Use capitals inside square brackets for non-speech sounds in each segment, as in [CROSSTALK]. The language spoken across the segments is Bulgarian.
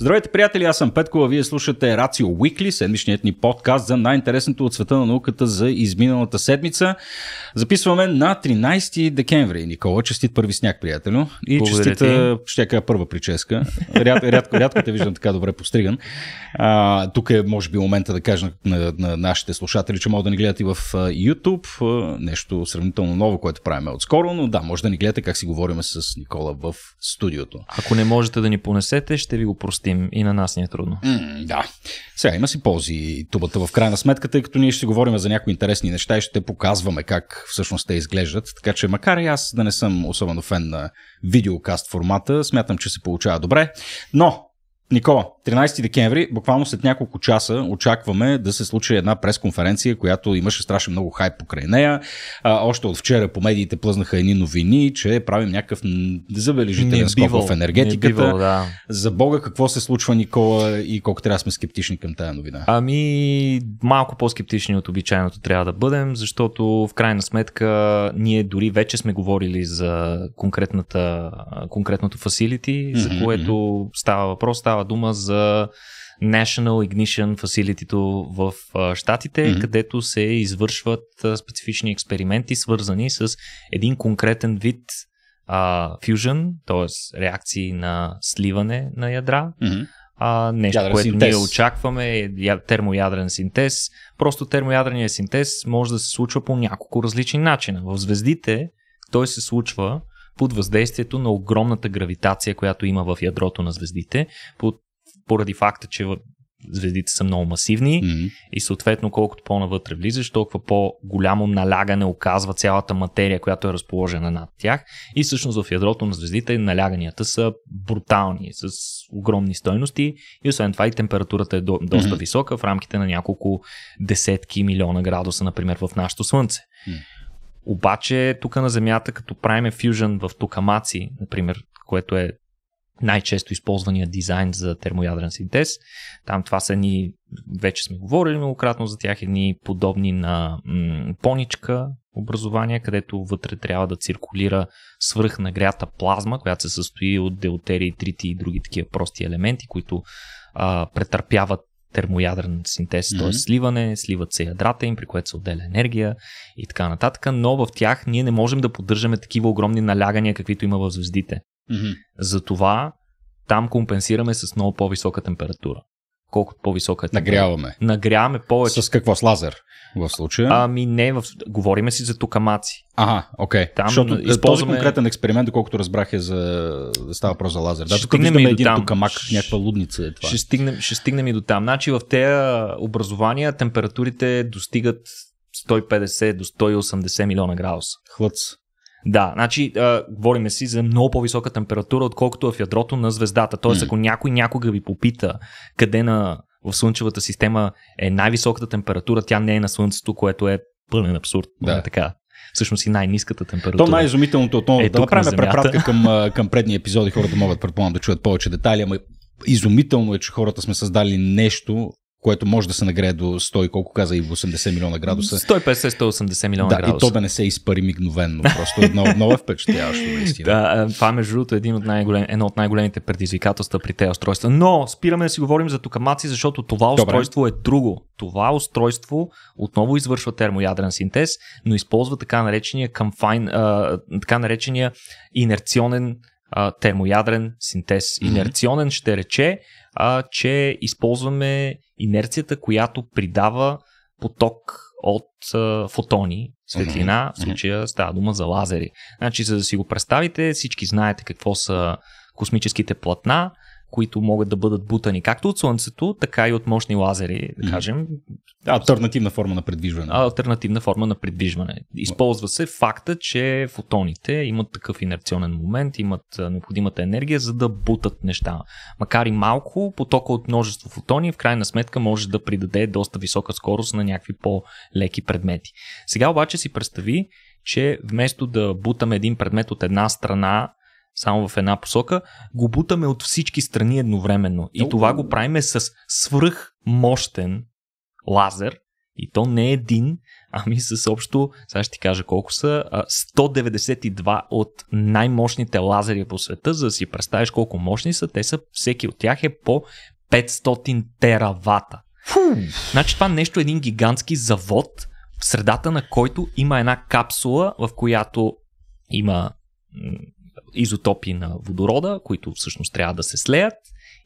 Здравейте, приятели! Аз съм Петко, а вие слушате Рацио Уикли, седмичният ни подкаст за най-интересното от света на науката за изминалата седмица. Записваме на 13 декември. Никола, честит първи сняг, приятелю. И Благодаря честита, ще кажа първа прическа. Ряд, рядко, рядко те виждам така добре постриган. А, тук е, може би, момента да кажа на, на, на нашите слушатели, че могат да ни гледат и в YouTube. Нещо сравнително ново, което правим отскоро, но да, може да ни гледате как си говорим с Никола в студиото. Ако не можете да ни понесете, ще ви го простим простим и на нас ни е трудно. Mm, да. Сега има си ползи тубата в крайна сметка, тъй като ние ще говорим за някои интересни неща и ще те показваме как всъщност те изглеждат. Така че макар и аз да не съм особено фен на видеокаст формата, смятам, че се получава добре. Но Никола, 13 декември, буквално след няколко часа, очакваме да се случи една пресконференция, която имаше страшно много хайп покрай нея. А, още от вчера по медиите плъзнаха едни новини, че правим някакъв забележителен скок в енергетиката. Бивал, да. За Бога, какво се случва, Никола, и колко трябва да сме скептични към тая новина? Ами, малко по-скептични от обичайното трябва да бъдем, защото в крайна сметка ние дори вече сме говорили за конкретната, конкретното фасилити, mm-hmm, за което става въпрос. Става Става дума за National Ignition Facility в Штатите, mm-hmm. където се извършват специфични експерименти, свързани с един конкретен вид а, фюжън, т.е. реакции на сливане на ядра. Mm-hmm. А, нещо, Ядрен което синтез. ние очакваме е термоядрен синтез. Просто термоядреният синтез може да се случва по няколко различни начина. В звездите той се случва под въздействието на огромната гравитация, която има в ядрото на звездите, под, поради факта, че звездите са много масивни mm-hmm. и съответно колкото по-навътре влизаш, толкова по-голямо налягане оказва цялата материя, която е разположена над тях и всъщност в ядрото на звездите наляганията са брутални, с огромни стойности и освен това и температурата е до, доста mm-hmm. висока в рамките на няколко десетки милиона градуса, например в нашето слънце. Mm-hmm. Обаче тук на Земята, като правим Fusion в токамаци, например, което е най-често използвания дизайн за термоядрен синтез. Там това са ни, вече сме говорили многократно за тях, едни подобни на м- поничка образования, където вътре трябва да циркулира свръхнагрята плазма, която се състои от деутерии, трити и други такива прости елементи, които а, претърпяват термоядрен синтез, mm-hmm. т.е. сливане, сливат се ядрата им, при което се отделя енергия и така нататък, но в тях ние не можем да поддържаме такива огромни налягания, каквито има в звездите. Mm-hmm. Затова там компенсираме с много по-висока температура колкото по-висока е. Нагряваме. Нагряваме повече. С какво? С лазер в случая? Ами не, в... говориме си за тукамаци. Ага, окей. Okay. Там Защото е, използваме... този конкретен експеримент, доколкото разбрах е за... става въпрос за лазер. Ще да, стигнем и един там. тукамак, някаква лудница е това. Ще стигнем, ще стигнем и до там. Значи в тези образования температурите достигат 150 до 180 милиона градуса. Хлъц. Да, значи а, говориме си за много по-висока температура, отколкото е в ядрото на звездата. Тоест, ако някой някога ви попита къде на, в Слънчевата система е най-високата температура, тя не е на Слънцето, което е пълен абсурд. Да. Е така всъщност и най-низката температура. То най-изумителното отново е, е да направим препратка към, към предни епизоди, хората могат предполагам да чуят повече детайли, ама изумително е, че хората сме създали нещо, което може да се нагрее до 100 и колко каза и 80 милиона градуса. 150-180 милиона да, градуса. И то да не се изпари мигновенно. Просто много, много е впечатляващо. Наистина. Да, това между другото е един от най-голем, едно от най-големите предизвикателства при тези устройства. Но спираме да си говорим за токамаци, защото това устройство Добре. е друго. Това устройство отново извършва термоядрен синтез, но използва така наречения, камфайн, така наречения инерционен а, термоядрен синтез, инерционен, ще рече, а, че използваме инерцията, която придава поток от а, фотони, светлина, в случая става дума за лазери. Значи, за да си го представите, всички знаете какво са космическите платна, които могат да бъдат бутани както от слънцето, така и от мощни лазери, да кажем. Алтернативна форма на предвижване. Альтернативна форма на предвижване. Използва се факта, че фотоните имат такъв инерционен момент, имат необходимата енергия, за да бутат неща. Макар и малко, потока от множество фотони в крайна сметка може да придаде доста висока скорост на някакви по-леки предмети. Сега обаче си представи, че вместо да бутаме един предмет от една страна само в една посока, го бутаме от всички страни едновременно. И това го правиме с свръхмощен лазер, и то не един, ами с общо, сега ще ти кажа колко са, 192 от най-мощните лазери по света, за да си представиш колко мощни са, те са, всеки от тях е по 500 теравата. Фу. Значи това нещо е един гигантски завод, в средата на който има една капсула, в която има изотопи на водорода, които всъщност трябва да се слеят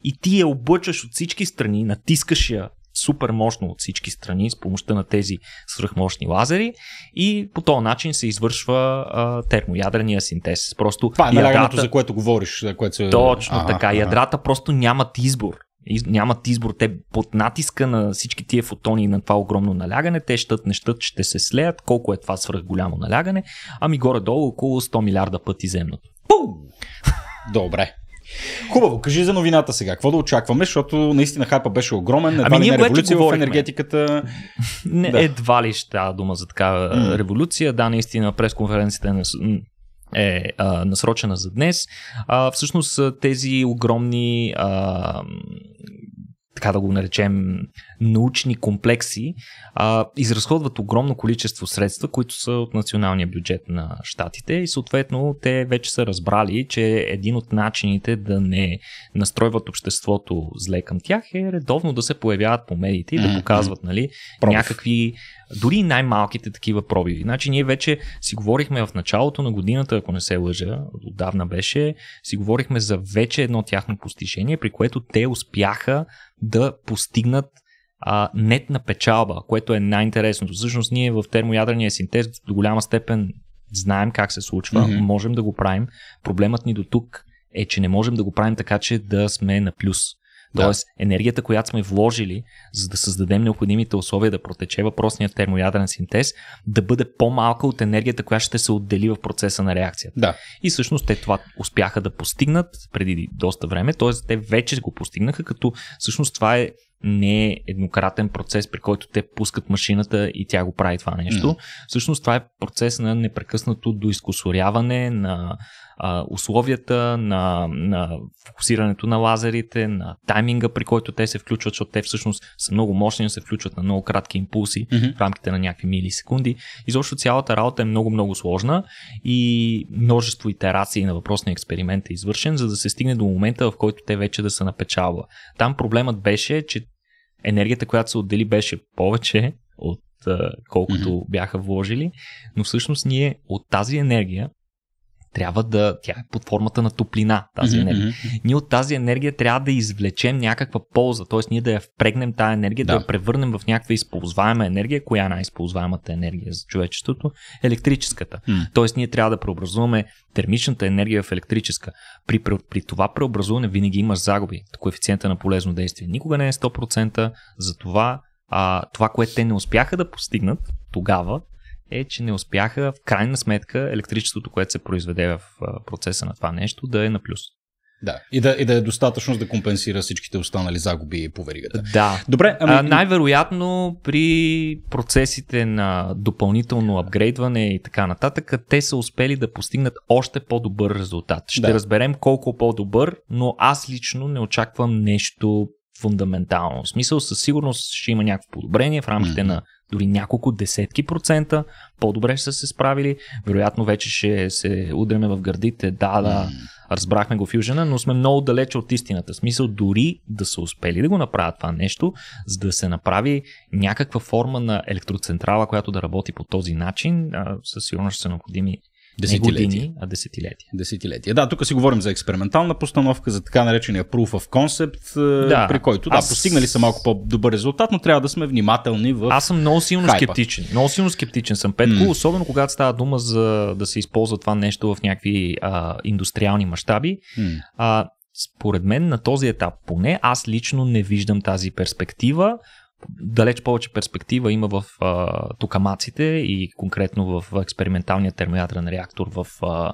и ти я облъчваш от всички страни, натискаш я супер мощно от всички страни с помощта на тези свръхмощни лазери и по този начин се извършва а, термоядрения синтез. Просто Това е ядрата, за което говориш. За което се... Точно а, така. А, ядрата просто нямат избор. Из, нямат избор. Те под натиска на всички тия фотони на това огромно налягане, те щат, не щат, ще се слеят. Колко е това свръх голямо налягане? Ами горе-долу около 100 милиарда пъти земното. Пум! Добре. Хубаво, кажи за новината сега. Какво да очакваме, защото наистина хайпа беше огромен. Едва ами ние не революция в енергетиката. Не, да. Едва ли ще тази дума за такава mm. революция. Да, наистина пресконференцията е е а, насрочена за днес. А, всъщност тези огромни а, така да го наречем, научни комплекси, а, изразходват огромно количество средства, които са от националния бюджет на щатите и съответно те вече са разбрали, че един от начините да не настройват обществото зле към тях е редовно да се появяват по медиите и да показват нали, някакви дори най-малките такива пробиви. Значи ние вече си говорихме в началото на годината, ако не се лъжа, отдавна беше, си говорихме за вече едно тяхно постижение, при което те успяха да постигнат а, нетна печалба, което е най-интересното. Всъщност ние в термоядрения синтез до голяма степен знаем как се случва, mm-hmm. можем да го правим. Проблемът ни до тук е, че не можем да го правим така, че да сме на плюс. Тоест, да. енергията, която сме вложили, за да създадем необходимите условия да протече въпросният термоядрен синтез, да бъде по-малка от енергията, която ще се отдели в процеса на реакцията. Да. И всъщност те това успяха да постигнат преди доста време, т.е. те вече го постигнаха, като всъщност това е не е еднократен процес, при който те пускат машината и тя го прави това нещо. Mm. Всъщност това е процес на непрекъснато доизкусоряване, на а, условията, на, на фокусирането на лазерите, на тайминга, при който те се включват, защото те всъщност са много мощни, се включват на много кратки импулси mm-hmm. в рамките на някакви милисекунди. Изобщо цялата работа е много-много сложна и множество итерации на въпросния експеримент е извършен, за да се стигне до момента, в който те вече да се напечалва. Там проблемът беше, че енергията, която се отдели, беше повече от колкото mm-hmm. бяха вложили, но всъщност ние от тази енергия трябва да. Тя е под формата на топлина, тази mm-hmm. енергия. Ние от тази енергия трябва да извлечем някаква полза, т.е. ние да я впрегнем тази енергия, да. да я превърнем в някаква използваема енергия. Коя е най-използваемата енергия за човечеството? Електрическата. Mm. Т.е. ние трябва да преобразуваме термичната енергия в електрическа. При, при, при това преобразуване винаги имаш загуби. Коефициента на полезно действие никога не е 100%, затова а, това, което те не успяха да постигнат тогава, е, че не успяха в крайна сметка електричеството, което се произведе в процеса на това нещо, да е на плюс. Да, и да, и да е достатъчно да компенсира всичките останали загуби по веригата. Да. Добре, ами... а, най-вероятно при процесите на допълнително апгрейдване и така нататък, те са успели да постигнат още по-добър резултат. Ще да. разберем колко по-добър, но аз лично не очаквам нещо фундаментално. В смисъл, със сигурност ще има някакво подобрение в рамките mm. на дори няколко десетки процента, по-добре ще са се справили, вероятно вече ще се удреме в гърдите, да, да, разбрахме го фюжена, но сме много далече от истината. Смисъл дори да са успели да го направят това нещо, за да се направи някаква форма на електроцентрала, която да работи по този начин, със сигурност ще са необходими Десетилетия. години, а десетилетия. Десетилетия. Да, тук си говорим за експериментална постановка, за така наречения proof of concept, е, да. при който да, Аз... постигнали са малко по-добър резултат, но трябва да сме внимателни в Аз съм много силно хайпа. скептичен. Много силно скептичен съм, Петко, mm. особено когато става дума за да се използва това нещо в някакви а, индустриални мащаби. Mm. А, според мен на този етап поне аз лично не виждам тази перспектива далеч повече перспектива има в а, токамаците и конкретно в експерименталния термоядрен реактор в а,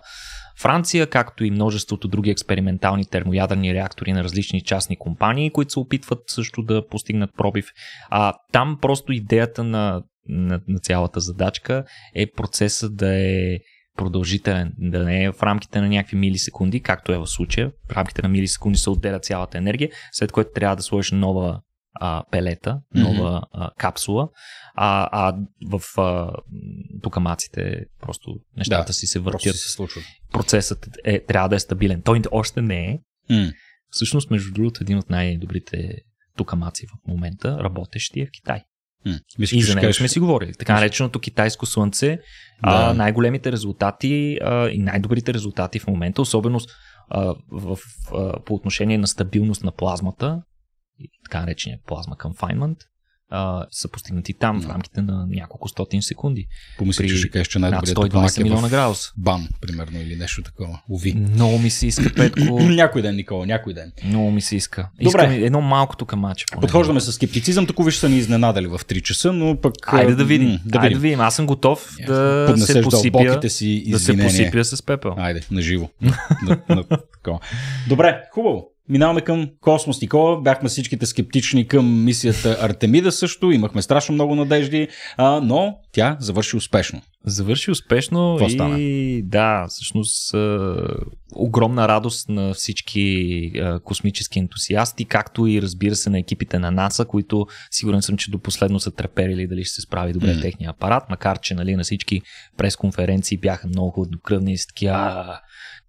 Франция, както и множеството други експериментални термоядрени реактори на различни частни компании, които се опитват също да постигнат пробив. А там просто идеята на, на, на цялата задачка е процесът да е продължителен, да не е в рамките на някакви милисекунди, както е в случая. В рамките на милисекунди се отделя цялата енергия, след което трябва да сложиш нова а, пелета, нова mm-hmm. а, капсула, а, а в а, тукамаците просто нещата да, си се въртят. Се Процесът е, трябва да е стабилен. Той още не е. Mm. Всъщност, между другото, един от най-добрите тукамаци в момента, работещи е в Китай. Mm. Мисля, и за него сме си говорили. Така нареченото китайско слънце, да. а, най-големите резултати а, и най-добрите резултати в момента, особено а, в, а, по отношение на стабилност на плазмата, и така наречения плазма конфайнмент. са постигнати там в рамките на няколко стотин секунди. Помисли, При... че ще кажеш, че най-добрият е милиона градус. Бам, примерно, или нещо такова. Уви. Много ми се иска, Петко. [CLEARS THROAT] някой ден, Никола, някой ден. Много ми се иска. Добре. Искам едно малко тук мача. Подхождаме с скептицизъм, тук виж са ни изненадали в 3 часа, но пък... Айде да видим. М- да видим. Айде да видим. Аз съм готов yeah. да се посипя, си да се посипя с пепел. Айде, наживо. [LAUGHS] на, на, Добре, хубаво. Минаваме към космос, Никола. Бяхме всичките скептични към мисията Артемида също. Имахме страшно много надежди, а, но тя завърши успешно. Завърши успешно Какво и стана? да, всъщност а, огромна радост на всички а, космически ентусиасти, както и разбира се на екипите на НАСА, които сигурен съм, че до последно са треперили дали ще се справи добре mm. техния апарат, макар че нали, на всички пресконференции бяха много хладнокръвни и с такива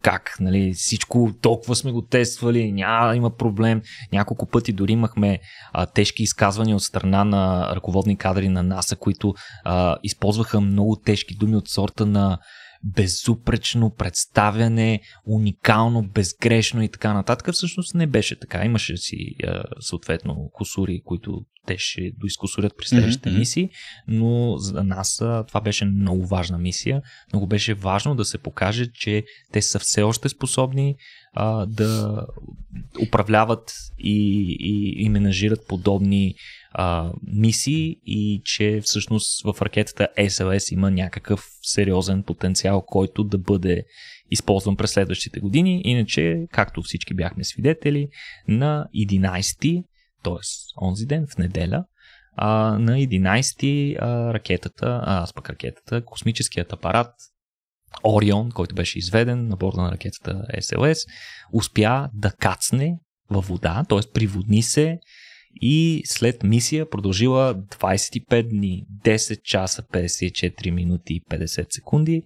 как, нали, всичко толкова сме го тествали, няма да има проблем. Няколко пъти дори имахме а, тежки изказвания от страна на ръководни кадри на НАСА, които а, използваха много тежки думи от сорта на безупречно представяне, уникално, безгрешно и така нататък. Всъщност не беше така. Имаше си съответно косури, които те ще доискусурят при следващите mm-hmm. мисии, но за нас това беше много важна мисия. Много беше важно да се покаже, че те са все още способни а, да управляват и, и, и менажират подобни а, мисии и че всъщност в ракетата SLS има някакъв сериозен потенциал, който да бъде използван през следващите години. Иначе, както всички бяхме свидетели, на 11-ти, т.е. онзи ден, в неделя, а, на 11-ти а, ракетата, а, аз пък ракетата, космическият апарат Орион, който беше изведен на борда на ракетата SLS, успя да кацне във вода, т.е. приводни се и след мисия продължила 25 дни, 10 часа, 54 минути и 50 секунди,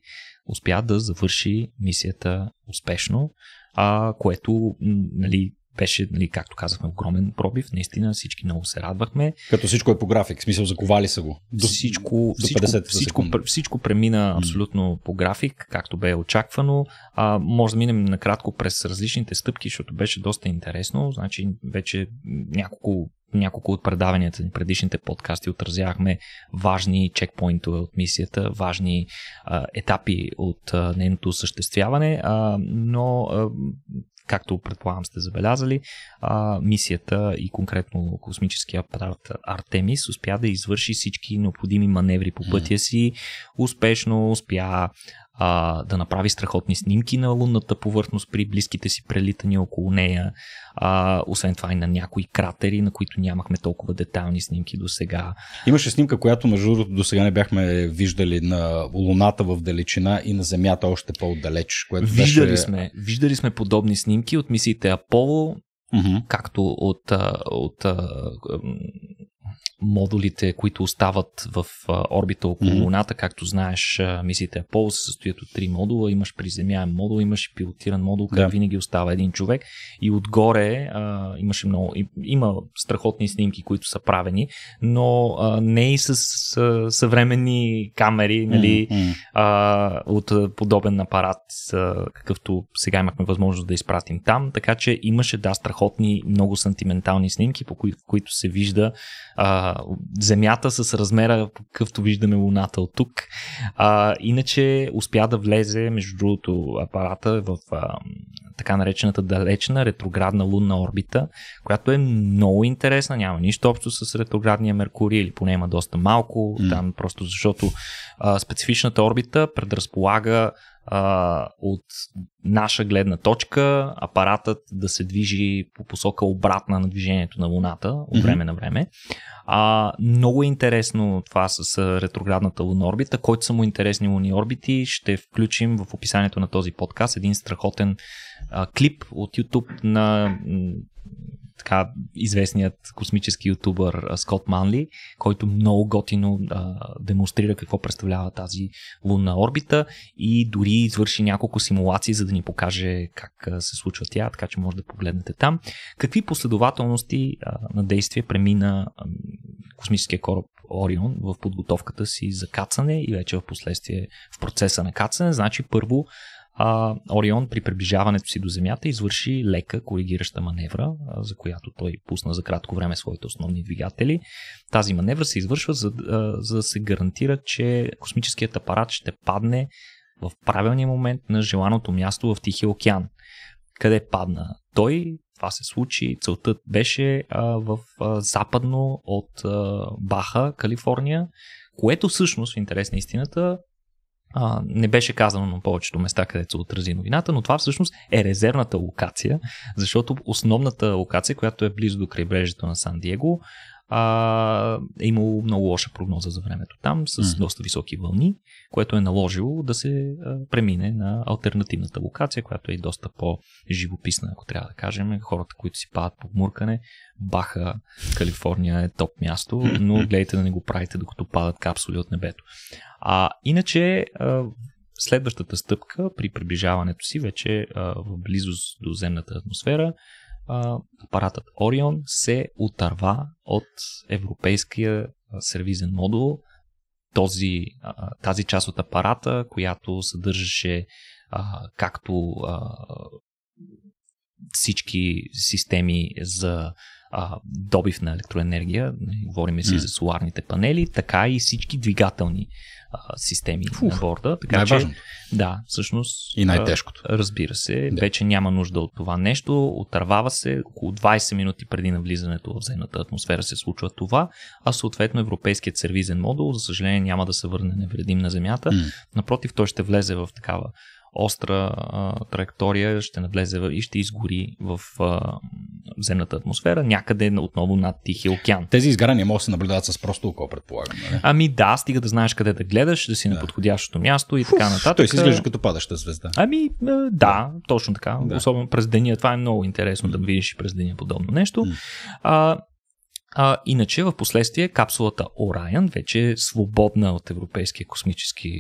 успя да завърши мисията успешно, а, което нали, беше, нали, както казахме, огромен пробив. Наистина всички много се радвахме. Като всичко е по график, смисъл заковали са го. До, всичко, до 50 всичко, всичко, всичко премина абсолютно mm. по график, както бе очаквано. А, може да минем накратко през различните стъпки, защото беше доста интересно. Значи вече няколко няколко от предаванията ни, предишните подкасти, отразявахме важни чекпоинтове от мисията, важни а, етапи от а, нейното осъществяване, а, но а, както предполагам сте забелязали, а, мисията и конкретно космическия апарат Артемис успя да извърши всички необходими маневри по пътя си. Успешно успя а, да направи страхотни снимки на лунната повърхност при близките си прелитания около нея, а, освен това и на някои кратери, на които нямахме толкова детайлни снимки до сега. Имаше снимка, която между другото до сега не бяхме виждали на Луната в далечина и на Земята още по-отдалеч. Което виждали, беше... сме, виждали сме подобни снимки от мисиите Аполо, mm-hmm. както от, от, от модулите, които остават в орбита около Луната. Както знаеш, мисиите Apollo се състоят от три модула. Имаш приземяем модул, имаш и пилотиран модул, където да. винаги остава един човек. И отгоре а, имаше много. И, има страхотни снимки, които са правени, но а, не и с а, съвременни камери, нали, mm-hmm. а, от подобен апарат, а, какъвто сега имахме възможност да изпратим там. Така че имаше, да, страхотни, много сантиментални снимки, по кои, които се вижда. А, Земята с размера, какъвто виждаме Луната от тук. А, иначе успя да влезе, между другото, апарата в а, така наречената далечна ретроградна лунна орбита, която е много интересна, няма нищо общо с ретроградния Меркурий или поне има доста малко, mm. там просто защото а, специфичната орбита предразполага а, от наша гледна точка апаратът да се движи по посока обратна на движението на Луната от време mm-hmm. на време. А, много е интересно това с ретроградната лунна орбита. Който са му интересни луни орбити, ще включим в описанието на този подкаст един страхотен а, клип от YouTube на така известният космически ютубър Скот Манли, който много готино а, демонстрира какво представлява тази лунна орбита и дори извърши няколко симулации, за да ни покаже как се случва тя, така че може да погледнете там. Какви последователности а, на действие премина а, космическия кораб Орион в подготовката си за кацане и вече в последствие в процеса на кацане. Значи първо а, Орион при приближаването си до Земята извърши лека коригираща маневра, за която той пусна за кратко време своите основни двигатели. Тази маневра се извършва за, за да се гарантира, че космическият апарат ще падне в правилния момент на желаното място в Тихия океан. Къде падна той? Това се случи. Целта беше а, в а, западно от а, Баха, Калифорния, което всъщност, в интерес на истината, а, не беше казано на повечето места, където отрази новината, но това всъщност е резервната локация, защото основната локация, която е близо до крайбрежието на Сан Диего, а, е имало много лоша прогноза за времето там, с mm-hmm. доста високи вълни, което е наложило да се а, премине на альтернативната локация, която е и доста по-живописна, ако трябва да кажем. Хората, които си падат по гмуркане, баха Калифорния е топ място, но [LAUGHS] гледайте да не го правите, докато падат капсули от небето. А, иначе, а, следващата стъпка при приближаването си вече а, в близост до земната атмосфера а, апаратът Orion се отърва от европейския сервизен модул. Този, а, тази част от апарата, която съдържаше а, както а, всички системи за а, добив на електроенергия, нали, говорим си mm. за соларните панели, така и всички двигателни а, системи Фу, на борда. Така най че, да, всъщност. И най-тежкото. А, разбира се, да. вече няма нужда от това нещо. Отървава се около 20 минути преди навлизането в земната атмосфера се случва това, а съответно европейският сервизен модул, за съжаление, няма да се върне невредим на Земята. М. Напротив, той ще влезе в такава остра а, траектория ще навлезе и ще изгори в а, земната атмосфера, някъде отново над Тихия океан. Тези изгарания могат да се наблюдават с просто око, предполагам. Не? Нали? Ами да, стига да знаеш къде да гледаш, да си да. на подходящото място и Фуф, така нататък. Той се изглежда като падаща звезда. Ами е, да, да. точно така. Да. Особено през деня. Това е много интересно mm. да видиш и през деня подобно нещо. Mm. А, а, иначе в последствие капсулата Orion вече е свободна от Европейския космически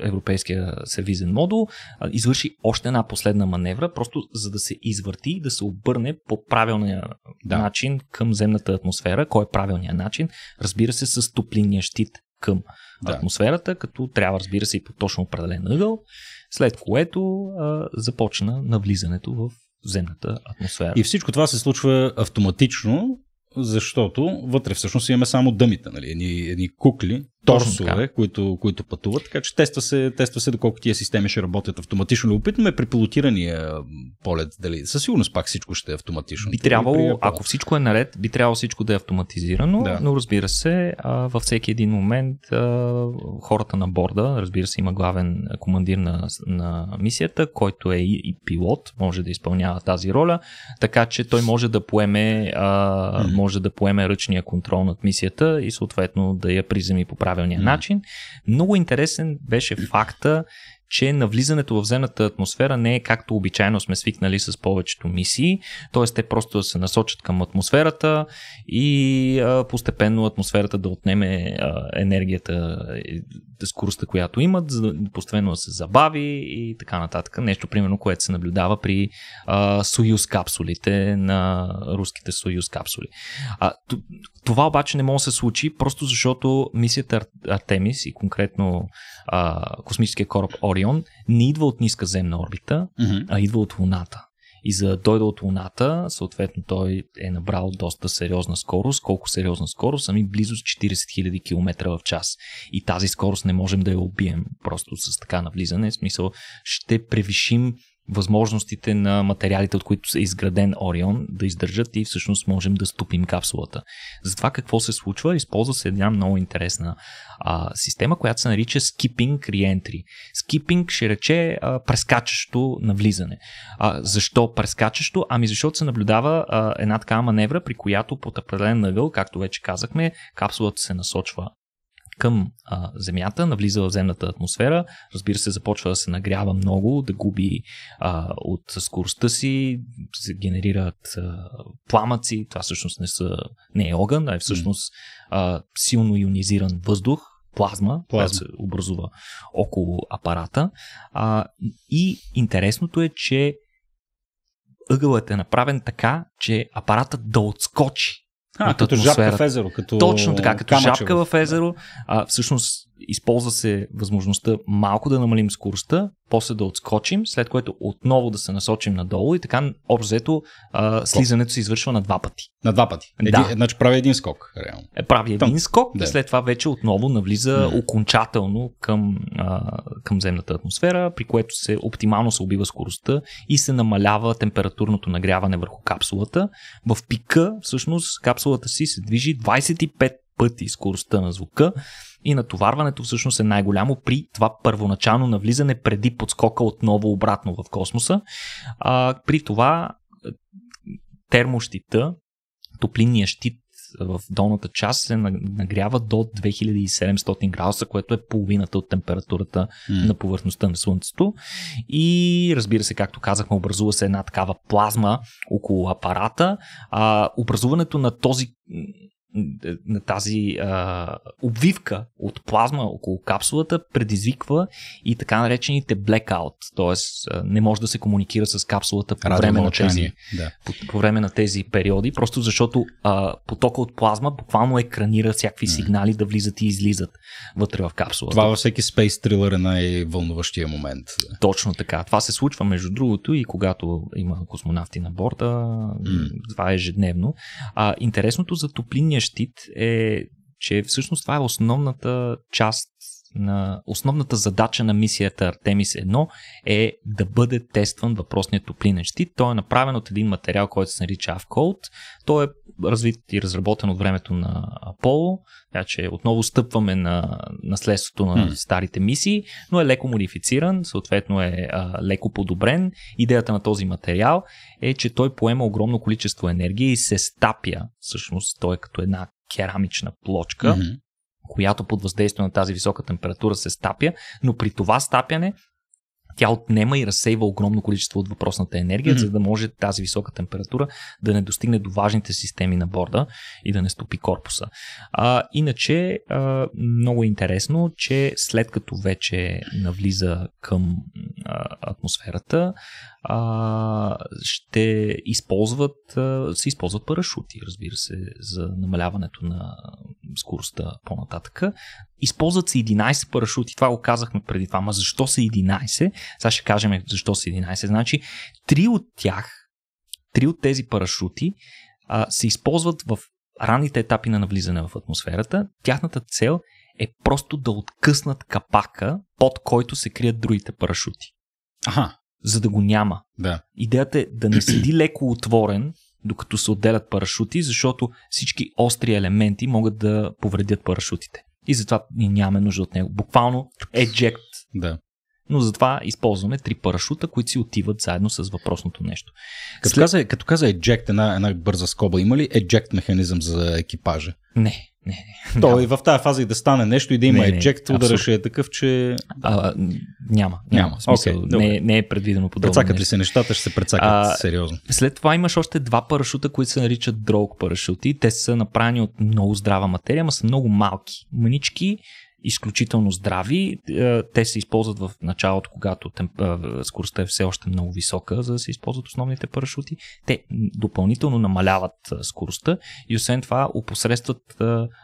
Европейския сервизен модул, извърши още една последна маневра, просто за да се извърти и да се обърне по правилния да. начин към земната атмосфера. Кой е правилният начин? Разбира се, с топлинния щит към да. атмосферата, като трябва, разбира се, и по точно определен ъгъл, след което а, започна навлизането в земната атмосфера. И всичко това се случва автоматично защото вътре всъщност имаме само дъмите, нали? едни, едни кукли, торсове, които, които пътуват. Така че тества се, тества се доколко тия системи ще работят автоматично. Любопитно е при пилотирания полет дали със сигурност пак всичко ще е автоматично. Би трябвало, ако всичко е наред, би трябвало всичко да е автоматизирано, да. но разбира се, във всеки един момент хората на борда, разбира се, има главен командир на, на мисията, който е и, и пилот, може да изпълнява тази роля, така че той може да поеме, може да поеме ръчния контрол над мисията и съответно да я приземи по правилно правилния mm-hmm. начин. Много интересен беше факта, че навлизането в земната атмосфера не е както обичайно сме свикнали с повечето мисии, т.е. те просто се насочат към атмосферата и постепенно атмосферата да отнеме енергията, скоростта, която имат, да постепенно да се забави и така нататък. Нещо, примерно, което се наблюдава при Союз капсулите на руските Союз капсули. това обаче не може да се случи, просто защото мисията Артемис и конкретно космическия кораб Ори Орион не идва от ниска земна орбита, mm-hmm. а идва от Луната. И за да дойде от Луната, съответно той е набрал доста сериозна скорост. Колко сериозна скорост? Сами близо с 40 000 км в час. И тази скорост не можем да я убием просто с така навлизане. В смисъл ще превишим възможностите на материалите, от които е изграден Орион, да издържат и всъщност можем да стопим капсулата. За това какво се случва, използва се една много интересна а, система, която се нарича Skipping Reentry. Skipping ще рече а, прескачащо навлизане. А, защо прескачащо? Ами защото се наблюдава а, една такава маневра, при която под определен нагъл, както вече казахме, капсулата се насочва към а, Земята, навлиза в земната атмосфера, разбира се, започва да се нагрява много, да губи а, от скоростта си, се генерират а, пламъци, това всъщност не, са, не е огън, а е всъщност а, силно ионизиран въздух, плазма, плазма. която се образува около апарата. А, и интересното е, че ъгълът е направен така, че апаратът да отскочи а, като атмосферата. жабка в езеро. Като Точно така, като камъчево. жабка в езеро. А, всъщност използва се възможността малко да намалим скоростта, после да отскочим, след което отново да се насочим надолу и така обзето а, слизането се извършва на два пъти. На два пъти. Еди, да. Значи прави един скок, реално. Е, прави един Там. скок да. и след това вече отново навлиза да. окончателно към, а, към земната атмосфера, при което се оптимално се убива скоростта и се намалява температурното нагряване върху капсулата. В пика, всъщност, капсулата си се движи 25 пъти скоростта на звука, и натоварването всъщност е най-голямо при това първоначално навлизане преди подскока отново обратно в космоса. А, при това е, термощита, топлинния щит в долната част се нагрява до 2700 градуса, което е половината от температурата mm. на повърхността на Слънцето. И разбира се, както казахме, образува се една такава плазма около апарата. А, образуването на този на тази а, обвивка от плазма около капсулата предизвиква и така наречените blackout, т.е. не може да се комуникира с капсулата по време, на тези, да. по, по време на тези периоди, просто защото а, потока от плазма буквално екранира всякакви mm. сигнали да влизат и излизат вътре в капсулата. Това във всеки Space Thriller е най-вълнуващия момент. Точно така. Това се случва между другото и когато има космонавти на борда, mm. това е ежедневно. А, интересното за топлинния щит е, че всъщност това е основната част на основната задача на мисията Artemis 1 е да бъде тестван въпросният топлинен щит. Той е направен от един материал, който се нарича Avcode. Той е развит и разработен от времето на Аполо, така че отново стъпваме на наследството на старите мисии, но е леко модифициран, съответно е а, леко подобрен. Идеята на този материал е, че той поема огромно количество енергия и се стапя, всъщност той е като една керамична плочка, mm-hmm която под въздействие на тази висока температура се стапя, но при това стапяне тя отнема и разсейва огромно количество от въпросната енергия, mm-hmm. за да може тази висока температура да не достигне до важните системи на борда и да не стопи корпуса. А, иначе, а, много е интересно, че след като вече навлиза към а, атмосферата, а, ще използват, а, се използват парашути, разбира се, за намаляването на скоростта по-нататък. Използват се 11 парашути, това го казахме преди това, ама защо са 11? Сега ще кажем защо са 11. Значи, три от тях, три от тези парашути а, се използват в ранните етапи на навлизане в атмосферата. Тяхната цел е просто да откъснат капака, под който се крият другите парашути. Аха. За да го няма. Да. Идеята е да не седи леко отворен, докато се отделят парашути, защото всички остри елементи могат да повредят парашутите. И затова ние нямаме нужда от него. Буквално еджект да но затова използваме три парашута, които си отиват заедно с въпросното нещо. Като, След... каза, като каза eject, една, една бърза скоба, има ли eject механизъм за екипажа? Не. Не, не. То няма. и е в тази фаза и да стане нещо и да има не, не, удара ще е такъв, че... А, няма, няма. няма. В смисъл, okay, не, не е предвидено подобно Прецакат нещо. ли се нещата, ще се прецакат а, сериозно. След това имаш още два парашута, които се наричат drogue парашути. Те са направени от много здрава материя, но са много малки. Манички, изключително здрави. Е, те се използват в началото, когато темп, е, скоростта е все още много висока, за да се използват основните парашути. Те допълнително намаляват е, скоростта и освен това опосредстват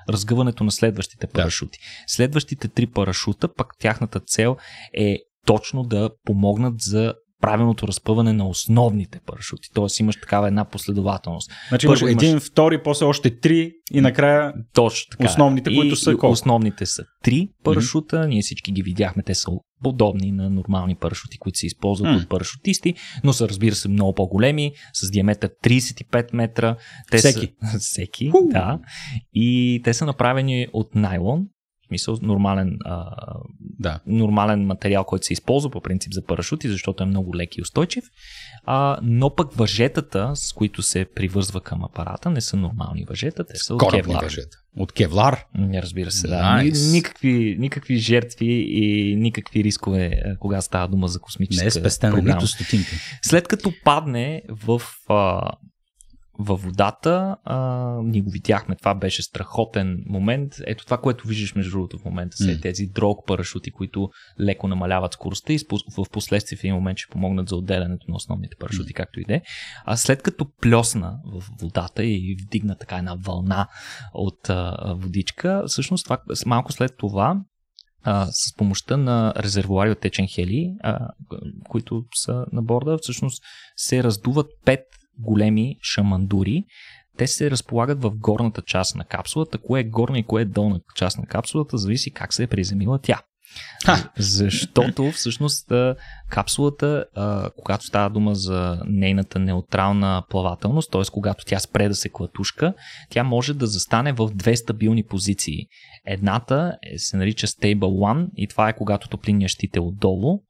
разгъването на следващите парашути. Да. Следващите три парашута, пък тяхната цел е точно да помогнат за правилното разпъване на основните парашути. Тоест имаш такава една последователност. Значи имаш... един, втори, после още три и накрая Точно така. основните, и, които са и колко? Основните са три парашута. Mm-hmm. Ние всички ги видяхме. Те са подобни на нормални парашути, които се използват mm. от парашутисти, но са разбира се много по-големи, с диаметър 35 метра. Те всеки. Са, [LAUGHS] всеки, Ху. да. И те са направени от найлон, смисъл нормален, а, да. нормален материал, който се използва по принцип за парашути, защото е много лек и устойчив. А, но пък въжетата, с които се привързва към апарата, не са нормални въжета, те са Скоро от кевлар. Въжета. От кевлар? Не, ами, разбира се, да. Nice. Никакви, никакви жертви и никакви рискове, кога става дума за космическа Не е спестена нито След като падне в а, във водата. А, ние го видяхме. Това беше страхотен момент. Ето това, което виждаш между другото в момента, са mm. тези дрог парашути, които леко намаляват скоростта и в последствие в един момент ще помогнат за отделянето на основните парашути, mm. както и де. А след като плесна в водата и вдигна така една вълна от а, водичка, всъщност това, малко след това а, с помощта на резервуари от течен хели, а, които са на борда, всъщност се раздуват пет големи шамандури. Те се разполагат в горната част на капсулата. Кое е горна и кое е долна част на капсулата, зависи как се е приземила тя. Ха. Защото всъщност капсулата, когато става дума за нейната неутрална плавателност, т.е. когато тя спре да се клатушка, тя може да застане в две стабилни позиции. Едната е, се нарича Stable One и това е когато топлиния щит е отдолу,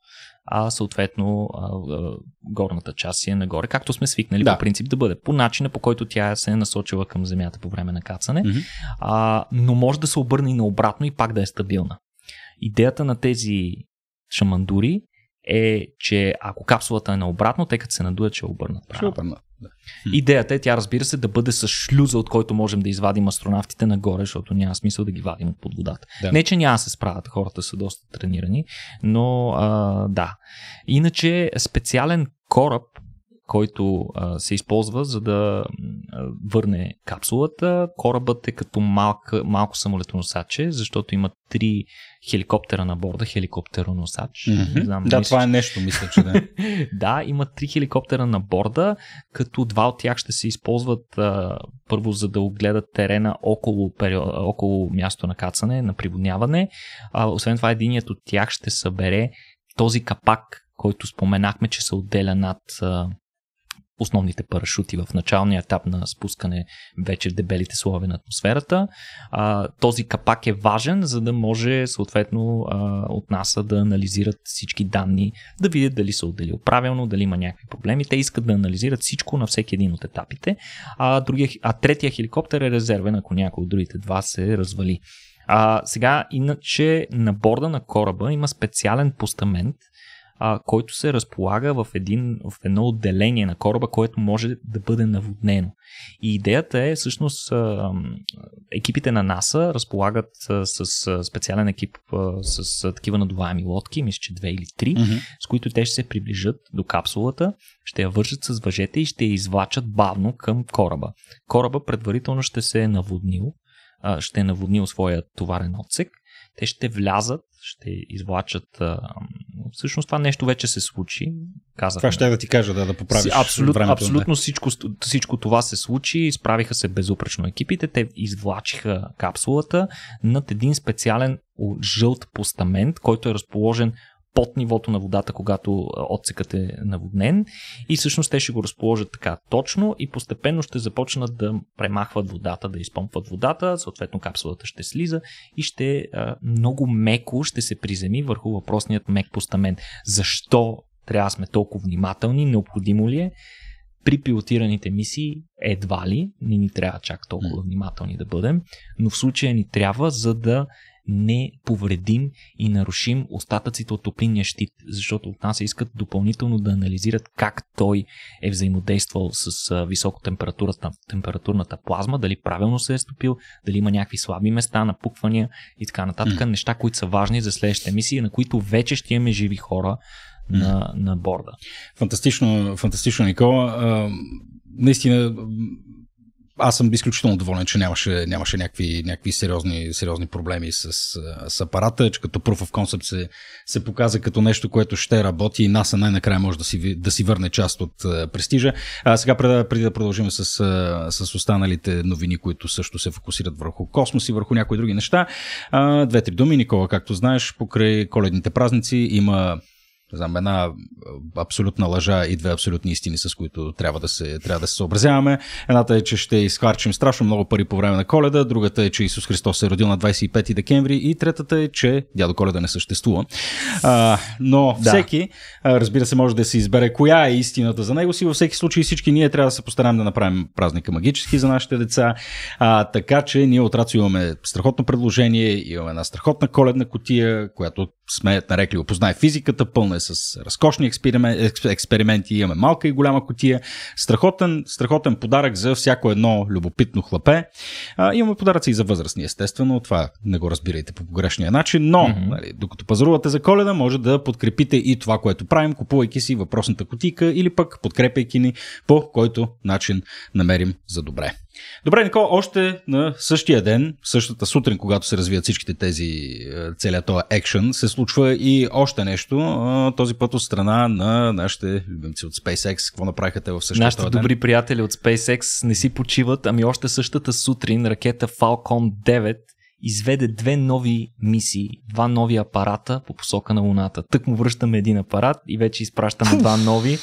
а съответно а, а, горната част си е нагоре, както сме свикнали да. по принцип да бъде, по начина по който тя се е насочила към Земята по време на кацане, mm-hmm. а, но може да се обърне и наобратно и пак да е стабилна. Идеята на тези шамандури е, че ако капсулата е наобратно, тъй като се че е обърнат. Ще обърнат. Да. Идеята е тя, разбира се, да бъде с шлюза, от който можем да извадим астронавтите нагоре, защото няма смисъл да ги вадим от под водата. Да. Не, че няма се справят, хората са доста тренирани, но а, да. Иначе специален кораб който а, се използва за да а, върне капсулата. Корабът е като малка, малко самолетоносаче, защото има три хеликоптера на борда, хеликоптероносач. Mm-hmm. знам, да, мисля, това е нещо, мисля, че да. [LAUGHS] да, има три хеликоптера на борда, като два от тях ще се използват а, първо за да огледат терена около, период, около място на кацане, на приводняване. А, освен това, единият от тях ще събере този капак, който споменахме, че се отделя над а, основните парашути в началния етап на спускане вече в дебелите слове на атмосферата. А, този капак е важен, за да може съответно а, от НАСА да анализират всички данни, да видят дали са отделил правилно, дали има някакви проблеми. Те искат да анализират всичко на всеки един от етапите, а, другия, а третия хеликоптер е резервен, ако някой от другите два се развали. А, сега, иначе на борда на кораба има специален постамент, а, който се разполага в, един, в едно отделение на кораба, което може да бъде наводнено. И идеята е всъщност а, екипите на НАСА разполагат а, с специален екип а, с а, такива надуваеми лодки, мисля, че две или три, mm-hmm. с които те ще се приближат до капсулата, ще я вържат с въжете и ще я извлачат бавно към кораба. Кораба предварително ще се е наводнил, ще е наводнил своя товарен отсек те ще влязат, ще извлачат. Всъщност това нещо вече се случи. Казах. Това ще да ти кажа, да, да поправиш. Абсолют, времето, абсолютно да. всичко, всичко това се случи. Изправиха се безупречно екипите. Те извлачиха капсулата над един специален жълт постамент, който е разположен под нивото на водата, когато отсекът е наводнен. И всъщност те ще го разположат така точно и постепенно ще започнат да премахват водата, да изпомпват водата, съответно капсулата ще слиза и ще много меко ще се приземи върху въпросният мек постамент. Защо трябва да сме толкова внимателни, необходимо ли е? При пилотираните мисии едва ли, не ни трябва чак толкова внимателни да бъдем, но в случая ни трябва, за да не повредим и нарушим остатъците от топлинния щит, защото от нас искат допълнително да анализират как той е взаимодействал с високотемпературната температурната плазма, дали правилно се е стопил, дали има някакви слаби места, напуквания и така нататък. Mm. Неща, които са важни за следващите мисии, на които вече ще имаме живи хора на, на борда. Фантастично, фантастично Никола. А, наистина аз съм изключително доволен, че нямаше, нямаше някакви, някакви сериозни, сериозни проблеми с, с апарата, че като Proof of Concept се, се показа като нещо, което ще работи и NASA най-накрая може да си, да си върне част от престижа. А сега преди, преди да продължим с, с останалите новини, които също се фокусират върху космос и върху някои други неща, две-три думи. Никола, както знаеш, покрай коледните празници има знам, една абсолютна лъжа и две абсолютни истини, с които трябва да се, трябва да се съобразяваме. Едната е, че ще изхарчим страшно много пари по време на коледа, другата е, че Исус Христос се е родил на 25 декември и третата е, че дядо коледа не съществува. А, но да. всеки, разбира се, може да се избере коя е истината за него си. Във всеки случай всички ние трябва да се постараем да направим празника магически за нашите деца. А, така че ние от Рацио имаме страхотно предложение, имаме една страхотна коледна котия, която сме нарекли опознай физиката, пълна е с разкошни експерименти, експерименти, имаме малка и голяма котия. Страхотен, страхотен подарък за всяко едно любопитно хлапе. А, имаме подаръци и за възрастни, естествено, това не го разбирайте по погрешния начин, но mm-hmm. нали, докато пазарувате за коледа, може да подкрепите и това, което правим, купувайки си въпросната котика или пък подкрепяйки ни по който начин намерим за добре. Добре, Никола, още на същия ден, същата сутрин, когато се развият всичките тези, е, целият този екшен, се случва и още нещо, този път от страна на нашите любимци от SpaceX. Какво направиха те в същия Нашите добри приятели от SpaceX не си почиват, ами още същата сутрин ракета Falcon 9 изведе две нови мисии, два нови апарата по посока на Луната. Тък му връщаме един апарат и вече изпращаме два [LAUGHS] нови.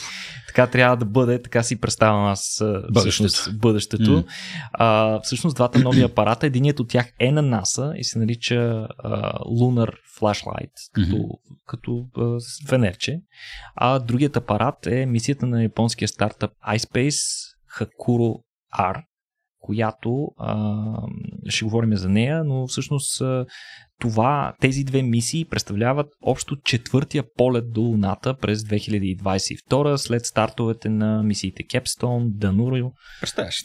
Така трябва да бъде, така си представям аз бъдещето. Всъщност, бъдещето. Mm. А, всъщност двата нови [CLEARS THROAT] апарата, единият от тях е на НАСА и се нарича а, Lunar Flashlight, като, mm-hmm. като а, фенерче. А другият апарат е мисията на японския стартъп iSpace Hakuro R която а, ще говорим за нея, но всъщност а, това, тези две мисии представляват общо четвъртия полет до Луната през 2022 след стартовете на мисиите Кепстон, Данури,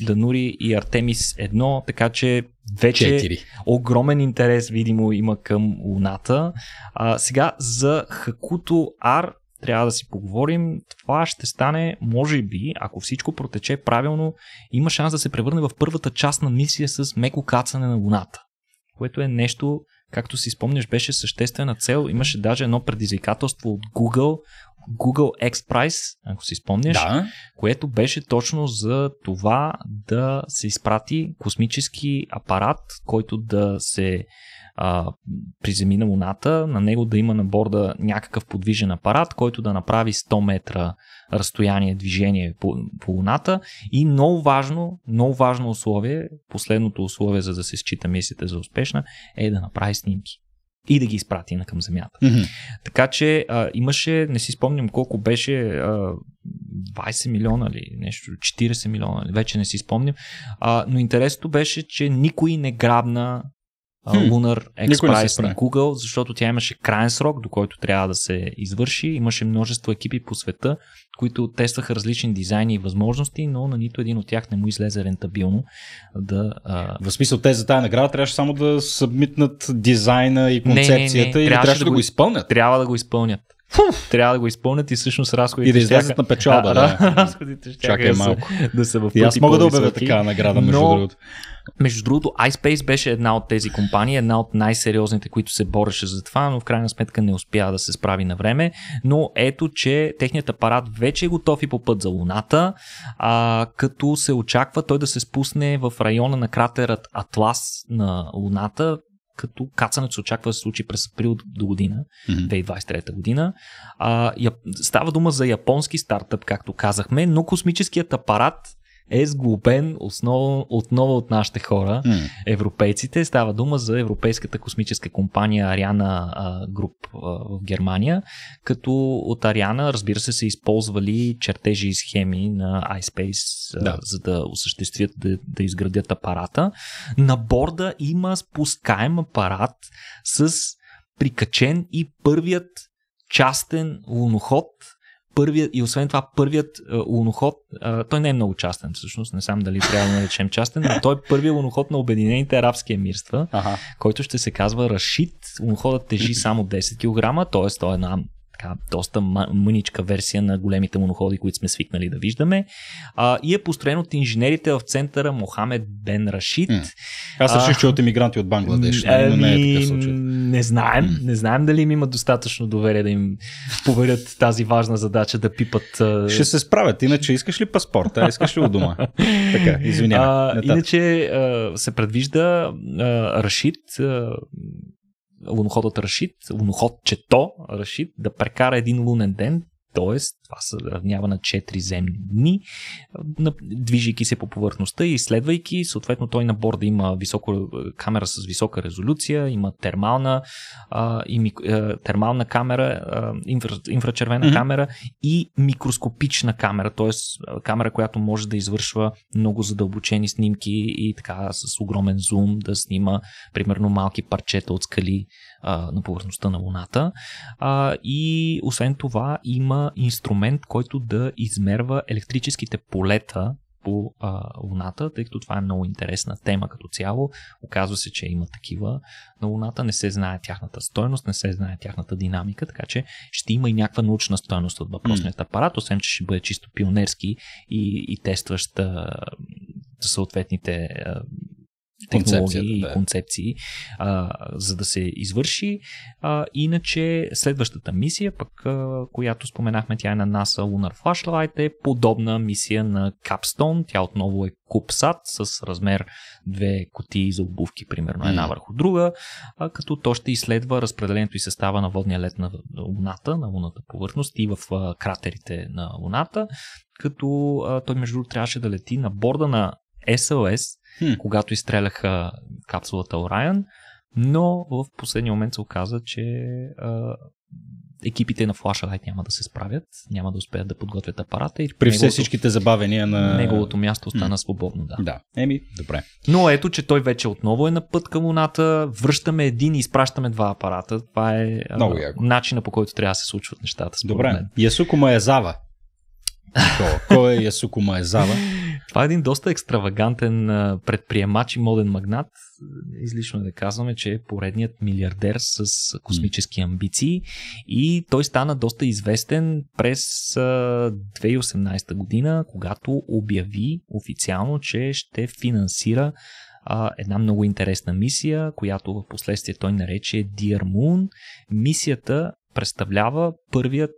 Данури и Артемис 1, така че вече 4. огромен интерес видимо има към Луната. А, сега за Хакуто Ар трябва да си поговорим. Това ще стане, може би, ако всичко протече правилно, има шанс да се превърне в първата част на мисия с меко кацане на Луната, което е нещо, както си спомняш, беше съществена цел. Имаше даже едно предизвикателство от Google, Google X ако си спомняш, да. което беше точно за това да се изпрати космически апарат, който да се а, приземи на Луната, на него да има на борда някакъв подвижен апарат, който да направи 100 метра разстояние, движение по, по Луната. И много важно, много важно условие, последното условие за да се счита мисията за успешна, е да направи снимки и да ги изпрати на към Земята. Mm-hmm. Така че а, имаше, не си спомням колко беше, а, 20 милиона ли нещо, 40 милиона ли, вече не си спомням, а, но интересното беше, че никой не грабна hmm. Lunar x на Google, защото тя имаше крайен срок, до който трябва да се извърши. Имаше множество екипи по света, които тестваха различни дизайни и възможности, но на нито един от тях не му излезе рентабилно да... А... В смисъл, те за тази награда трябваше само да събмитнат дизайна и концепцията не, не, не. или трябваше да, да го изпълнят? Трябва да го изпълнят. Фуф. трябва да го изпълнят и всъщност разходите. И да излязат на печалба. Да, разходите ще Чакай да малко. да са в пъти и аз мога да обявя такава награда, между но, другото. Между другото, iSpace беше една от тези компании, една от най-сериозните, които се бореше за това, но в крайна сметка не успя да се справи на време. Но ето, че техният апарат вече е готов и по път за Луната, а, като се очаква той да се спусне в района на кратерът Атлас на Луната като кацането се очаква да се случи през април до година, mm-hmm. 2023 година. А, я, става дума за японски стартъп, както казахме, но космическият апарат е сглобен основно, отново от нашите хора, mm. европейците. Става дума за Европейската космическа компания Ариана Груп в Германия, като от Ариана, разбира се, са използвали чертежи и схеми на iSpace, да. за да осъществят, да, да изградят апарата. На борда има спускаем апарат с прикачен и първият частен луноход – първият, и освен това първият а, е, луноход, а, е, той не е много частен всъщност, не сам дали трябва да наречем частен, но той е първият луноход на Обединените арабски емирства, ага. който ще се казва Рашид. Луноходът тежи [CLEARS THROAT] само 10 кг, т.е. той е една така, доста мъничка версия на големите моноходи, които сме свикнали да виждаме. А, и е построен от инженерите в центъра Мохамед Бен Рашид. Mm. Аз реших, че от иммигранти от Бангладеш. Не, не е ами, Не знаем. М-м. Не знаем дали им има достатъчно доверие да им поверят тази важна задача да пипат. Ще се справят. Иначе искаш ли паспорт? А искаш ли у дома? [LAUGHS] така, извинявай. Иначе а, се предвижда а, Рашид. А, луноходът Рашид, луноходчето Рашид, да прекара един лунен ден Тоест, това се равнява на 4 земни дни, движейки се по повърхността и изследвайки. Съответно, той на борда има високо, камера с висока резолюция, има термална, а, и мик, а, термална камера, а, инфра, инфрачервена mm-hmm. камера и микроскопична камера, т.е. камера, която може да извършва много задълбочени снимки и така с огромен зум да снима, примерно, малки парчета от скали а, на повърхността на Луната. А, и освен това има инструмент, който да измерва електрическите полета по а, Луната, тъй като това е много интересна тема като цяло. Оказва се, че има такива на Луната, не се знае тяхната стойност, не се знае тяхната динамика, така че ще има и някаква научна стойност от въпросният апарат, освен че ще бъде чисто пионерски и, и тестващ съответните технологии да. и концепции, а, за да се извърши. А, иначе следващата мисия, пък, а, която споменахме, тя е на NASA Lunar Flashlight, е подобна мисия на Capstone. Тя отново е купсат с размер две кутии за обувки, примерно една върху друга, а, като то ще изследва разпределението и състава на водния лед на Луната, на луната повърхност и в а, кратерите на Луната, като а, той между другото трябваше да лети на борда на SLS, хм. когато изстреляха капсулата Orion, но в последния момент се оказа, че а, екипите на Flashlight няма да се справят, няма да успеят да подготвят апарата. И При все всичките забавения на... Неговото място остана свободно, да. Да, еми, добре. Но ето, че той вече отново е на път към Луната, връщаме един и изпращаме два апарата. Това е Много яко. начина по който трябва да се случват нещата. Добре, мен. Ясуко Маезава. Кой е Ясуко Маезава? [LAUGHS] Това е един доста екстравагантен предприемач и моден магнат. Излично е да казваме, че е поредният милиардер с космически амбиции и той стана доста известен през 2018 година, когато обяви официално, че ще финансира една много интересна мисия, която в последствие той нарече Dear Moon. Мисията представлява първият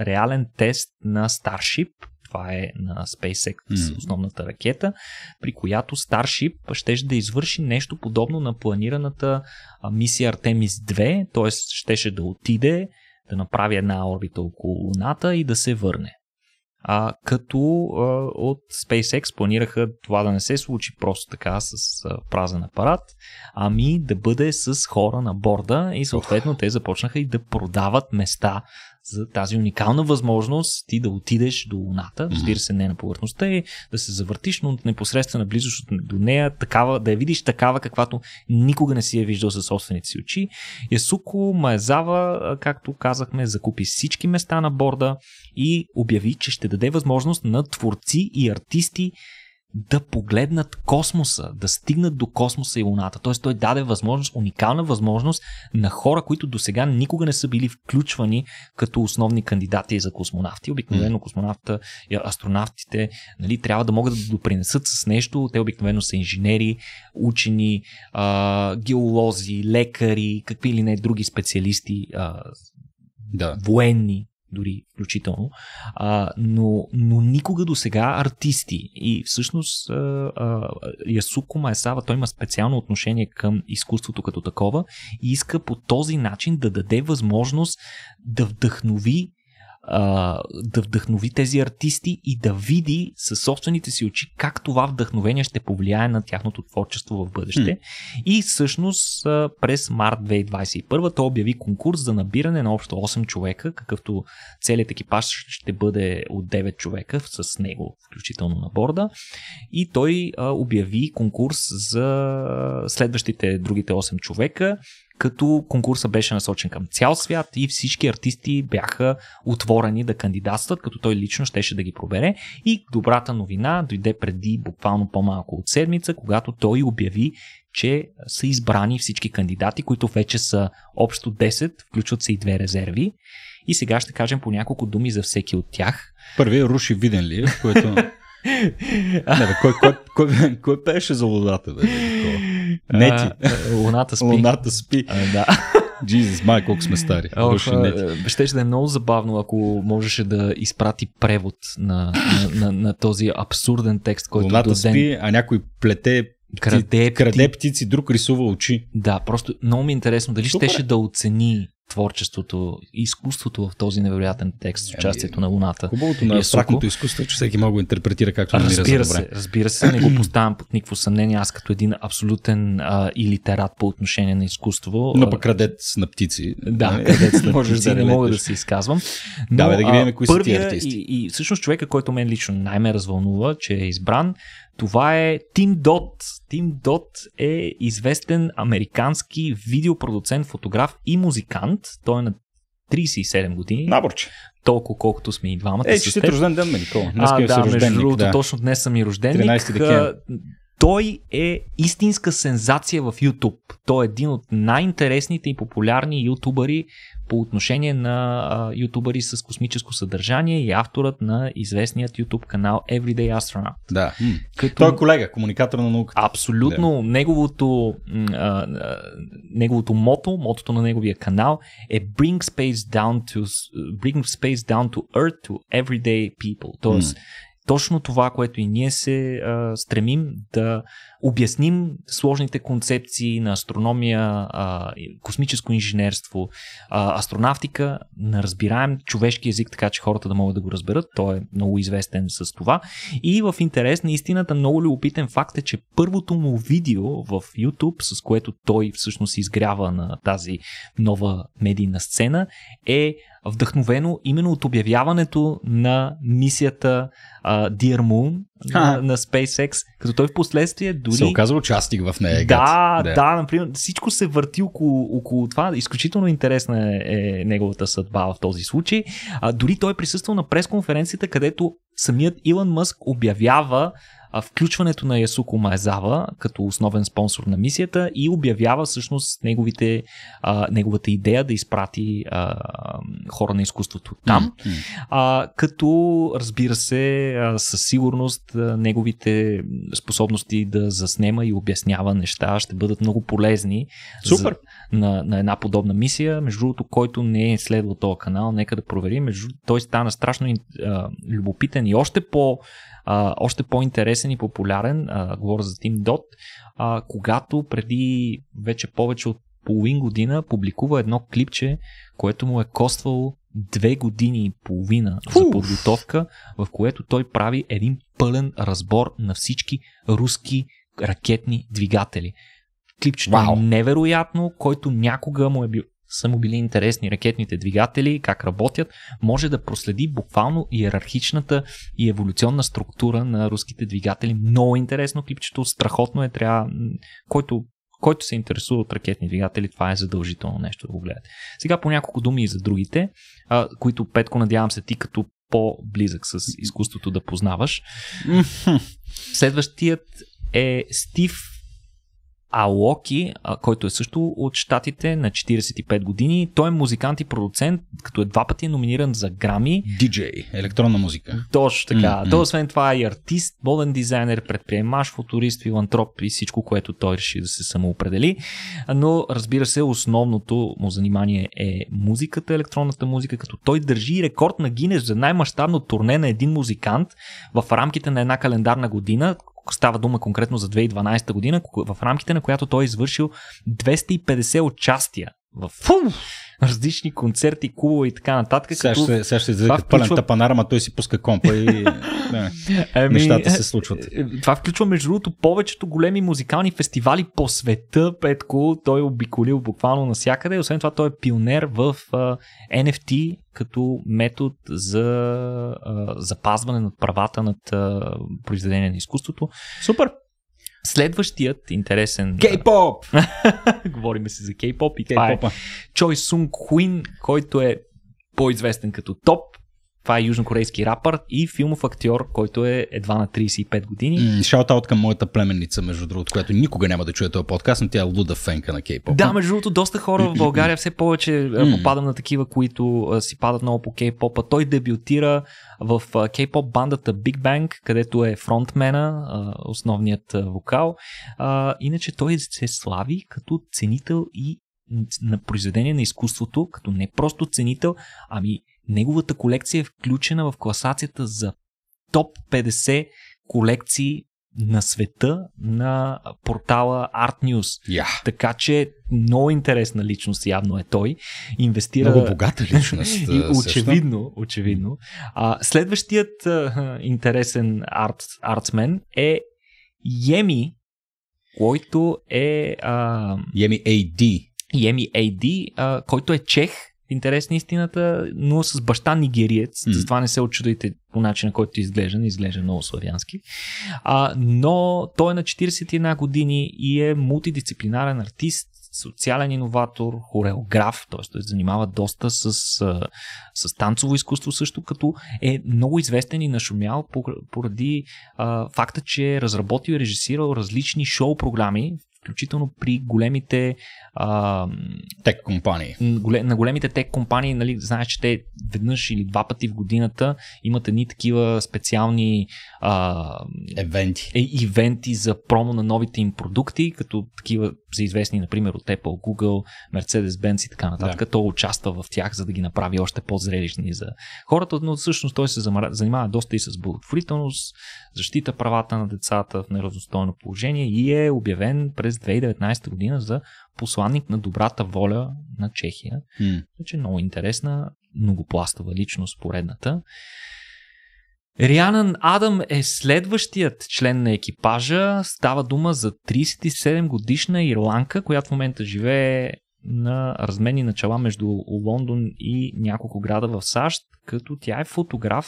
реален тест на Starship, това е на SpaceX, mm. основната ракета, при която Starship щеше да извърши нещо подобно на планираната мисия Artemis 2, т.е. щеше да отиде, да направи една орбита около Луната и да се върне. А, като а, от SpaceX планираха това да не се случи просто така с а, празен апарат, ами да бъде с хора на борда и съответно те започнаха и да продават места за тази уникална възможност ти да отидеш до Луната, разбира се, не на повърхността и да се завъртиш, но непосредствена близост до нея, такава, да я видиш такава, каквато никога не си я виждал със собствените си очи. Ясуко Маезава, както казахме, закупи всички места на борда и обяви, че ще даде възможност на творци и артисти да погледнат космоса, да стигнат до космоса и Луната. Тоест той даде възможност, уникална възможност на хора, които до сега никога не са били включвани като основни кандидати за космонавти. Обикновено космонавта, е, астронавтите нали, трябва да могат да допринесат с нещо. Те обикновено са инженери, учени, а, геолози, лекари, какви ли не други специалисти, а, да. военни дори включително. А, но, но никога до сега артисти и всъщност а, а, Ясуко Маесава, той има специално отношение към изкуството като такова и иска по този начин да даде възможност да вдъхнови а, да вдъхнови тези артисти и да види със собствените си очи как това вдъхновение ще повлияе на тяхното творчество в бъдеще. Mm. И всъщност през март 2021 той обяви конкурс за набиране на общо 8 човека, какъвто целият екипаж ще бъде от 9 човека с него, включително на борда. И той а, обяви конкурс за следващите другите 8 човека, като конкурса беше насочен към цял свят и всички артисти бяха отворени да кандидатстват, като той лично щеше да ги пробере. И добрата новина дойде преди буквално по-малко от седмица, когато той обяви, че са избрани всички кандидати, които вече са общо 10, включват се и две резерви. И сега ще кажем по няколко думи за всеки от тях. Първият е руши виден ли, което... [LAUGHS] Не, бе, кой, кой, кой, кой пееше за лодата? Бе, бе, не ти. Е, луната спи. Луната спи. А, да. Jesus, [LAUGHS] май, колко сме стари. Ох, щеше да е много забавно, ако можеше да изпрати превод на, на, на, на този абсурден текст, който Луната до ден... спи, а някой плете краде, краде птици, друг рисува очи. Да, просто много ми е интересно дали Супер. щеше да оцени творчеството изкуството в този невероятен текст, с ами, участието на Луната. Хубавото на е абстрактното изкуство е, че всеки мога да интерпретира както намира разбира за добре. Се, разбира се, не го поставям под никакво съмнение. Аз като един абсолютен а, и литерат по отношение на изкуство. Но пък крадец на птици. Да, крадец на [LAUGHS] птици, да не мога да се изказвам. Но, да, да ги видим кои са ти артисти. И, и всъщност човека, който мен лично най-ме развълнува, че е избран, това е Тим Дот. Тим Дот е известен американски видеопродуцент, фотограф и музикант. Той е на 37 години. Наборче. Толкова колкото сме и двамата. Е, си рожден ден, нали, Никола. Днес а, да, между другото, да. точно днес съм и рожден. 13 декември. Той е истинска сензация в YouTube. Той е един от най-интересните и популярни ютубъри по отношение на а, ютубъри с космическо съдържание и авторът на известният ютуб канал Everyday Astronaut. Да. Като... Той е колега, комуникатор на науката. Абсолютно. Да. Неговото, а, неговото мото, мотото на неговия канал е Bring Space Down to, bring space down to Earth to Everyday People. Тоест, mm. точно това, което и ние се а, стремим да обясним сложните концепции на астрономия, космическо инженерство, астронавтика на разбираем човешки език, така че хората да могат да го разберат. Той е много известен с това. И в интерес на истината, много любопитен факт е, че първото му видео в YouTube, с което той всъщност изгрява на тази нова медийна сцена, е вдъхновено именно от обявяването на мисията Dear Moon, на, на SpaceX, като той в последствие дори... Се оказва участник в нея. Да, да, да, например, всичко се върти около, около това. Изключително интересна е, е неговата съдба в този случай. А, дори той е присъствал на пресконференцията, където самият Илон Мъск обявява включването на Ясуко Маезава като основен спонсор на мисията и обявява всъщност неговите, а, неговата идея да изпрати а, хора на изкуството там. А, като разбира се, а, със сигурност а, неговите способности да заснема и обяснява неща ще бъдат много полезни. Супер! За на, на една подобна мисия. Между другото, който не е следвал този канал, нека да проверим. Между, той стана страшно а, любопитен и още, по, а, още по-интересен и популярен, а, говоря за Тим Дот, а, когато преди вече повече от половин година публикува едно клипче, което му е коствало две години и половина Фу! за подготовка, в което той прави един пълен разбор на всички руски ракетни двигатели. Клипчето wow. е невероятно, който някога му е бил са му били интересни ракетните двигатели, как работят, може да проследи буквално иерархичната и еволюционна структура на руските двигатели. Много интересно клипчето, страхотно е, трябва, който който се интересува от ракетни двигатели, това е задължително нещо да го гледате. Сега по няколко думи и за другите, а, които Петко надявам се ти като по-близък с изкуството да познаваш. Следващият е Стив а Локи, който е също от щатите на 45 години, той е музикант и продуцент, като е два пъти е номиниран за Грами. Диджей, електронна музика. Точно така. Mm-hmm. Той освен това е и артист, моден дизайнер, предприемач, футурист, филантроп и всичко, което той реши да се самоопредели. Но разбира се, основното му занимание е музиката, електронната музика, като той държи рекорд на Гинес за най-мащабно турне на един музикант в рамките на една календарна година, става дума конкретно за 2012 година, в рамките на която той е извършил 250 участия в фу, различни концерти, клубове и така нататък. Сега като... ще, сега ще издаде включва... пълен тапанар, ама той си пуска компа и не, ами, нещата се е, случват. Е, е, това включва между другото повечето големи музикални фестивали по света. Петко, той е обиколил буквално навсякъде. Освен това той е пионер в uh, NFT като метод за uh, запазване на правата над uh, произведение на изкуството. Супер! Следващият интересен... Кей-поп! [LAUGHS] Говориме си за кей-поп и е кей попа Чой Сунг Хуин, който е по-известен като топ това е южнокорейски рапър и филмов актьор, който е едва на 35 години. Шаутаут към моята племенница, между другото, която никога няма да чуе този подкаст, но тя е луда фенка на кей-поп. Да, между другото, доста хора в България все повече попадам на такива, които си падат много по кей-попа. Той дебютира в кей-поп бандата Big Bang, където е фронтмена, основният вокал. Иначе той се слави като ценител и на произведение на изкуството, като не просто ценител, ами Неговата колекция е включена в класацията за топ 50 колекции на света на портала Art News. Yeah. Така че много интересна личност явно е той. Инвестира... Много богата личност. [LAUGHS] и, очевидно, очевидно. А, следващият а, интересен арт, артсмен е Йеми, който е... А... Йеми Ейди. Йеми Ейди, който е чех интерес на истината, но с баща нигериец. Mm. Затова не се очудайте по начина, който изглежда. Не изглежда много славянски. А, но той е на 41 години и е мултидисциплинарен артист, социален иноватор, хореограф, т.е. той се занимава доста с, с танцово изкуство също, като е много известен и нашумял поради а, факта, че е разработил и режисирал различни шоу програми, включително при големите а, тек компании. На големите тек компании, нали, знаеш, че те веднъж или два пъти в годината имат едни такива специални а, евенти. Е, ивенти за промо на новите им продукти, като такива са известни, например, от Apple, Google, Mercedes-Benz и така нататък. Да. Той участва в тях, за да ги направи още по-зрелищни за хората, но всъщност той се занимава доста и с благотворителност, защита правата на децата в неравностойно положение и е обявен през 2019 година за посланник на добрата воля на Чехия. Значи много интересна, многопластова личност поредната. Рианан Адам е следващият член на екипажа. Става дума за 37 годишна ирландка, която в момента живее на размени начала между Лондон и няколко града в САЩ, като тя е фотограф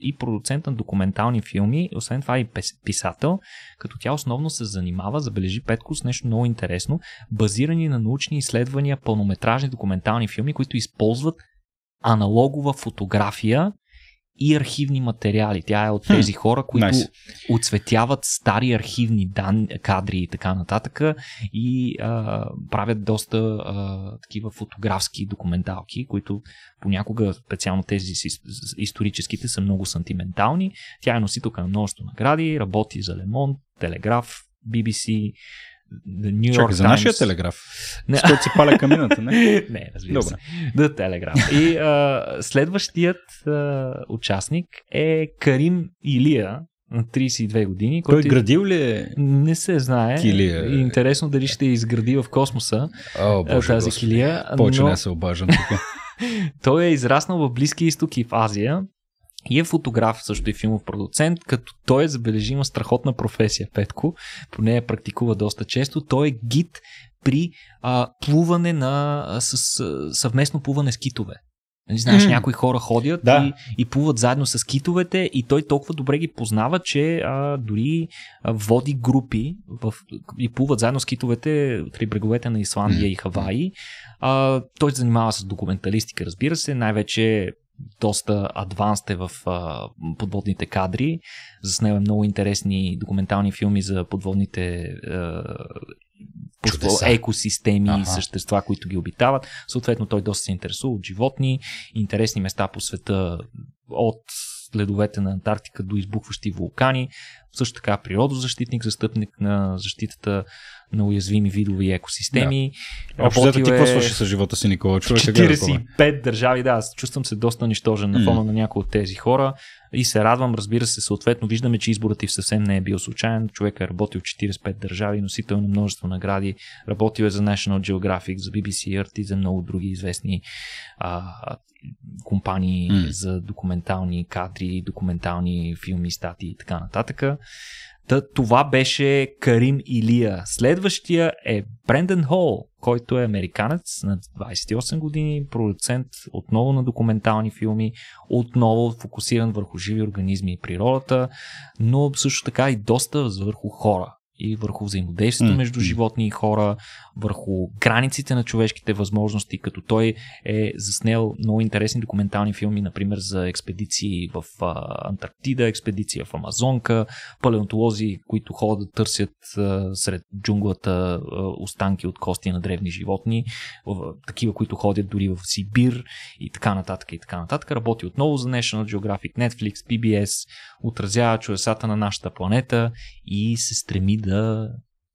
и продуцент на документални филми, освен това и писател, като тя основно се занимава, забележи Петко с нещо много интересно, базирани на научни изследвания, пълнометражни документални филми, които използват аналогова фотография, и архивни материали. Тя е от тези хм, хора, които nice. оцветяват стари архивни дан, кадри и така нататък и а, правят доста а, такива фотографски документалки, които понякога, специално тези историческите, са много сантиментални. Тя е носителка на множество награди, работи за Лемон, Телеграф, BBC, Чакай, Йорк. за нашия телеграф. Не. С който се паля камината, не? [LAUGHS] не, разбира Добре. се. Да, телеграф. И а, следващият а, участник е Карим Илия, на 32 години. Той който... градил ли е? Не се знае. Килия. Е. Интересно дали ще изгради в космоса О, Боже, тази Господи. килия. Повече но... се обажа. [LAUGHS] Той е израснал в Близки изток и в Азия и е фотограф, също и филмов продуцент, като той е забележима страхотна професия, Петко, поне я практикува доста често. Той е гид при а, плуване на, а, с, а, съвместно плуване с китове. Не нали, знаеш, mm. някои хора ходят да. и, и плуват заедно с китовете и той толкова добре ги познава, че а, дори а, води групи в, и плуват заедно с китовете при бреговете на Исландия mm. и Хаваи. А, той се занимава с документалистика, разбира се, най-вече доста адванст е в а, подводните кадри. Заснева много интересни документални филми за подводните а, по- екосистеми ага. и същества, които ги обитават. Съответно, той доста се интересува от животни, интересни места по света от ледовете на Антарктика до избухващи вулкани. Също така природозащитник, застъпник на защитата на уязвими видови екосистеми. Да. Общо ти е какво свърши с живота си, Никола? Човек 45 държави, да, аз чувствам се доста нищожен на фона mm. на някои от тези хора и се радвам, разбира се, съответно виждаме, че изборът ти съвсем не е бил случайен. Човек е работил 45 държави, носител на множество награди, работил е за National Geographic, за BBC Earth и за много други известни а, компании mm. за документални кадри, документални филми, статии и така нататък. Та, това беше Карим Илия. Следващия е Бренден Хол, който е американец на 28 години, продуцент отново на документални филми, отново фокусиран върху живи организми и природата, но също така и доста върху хора и върху взаимодействието mm. между животни и хора, върху границите на човешките възможности, като той е заснел много интересни документални филми, например за експедиции в Антарктида, експедиция в Амазонка, палеонтолози, които ходят да търсят сред джунглата останки от кости на древни животни, такива, които ходят дори в Сибир и така нататък и така нататък. Работи отново за National Geographic, Netflix, PBS, отразява чудесата на нашата планета и се стреми да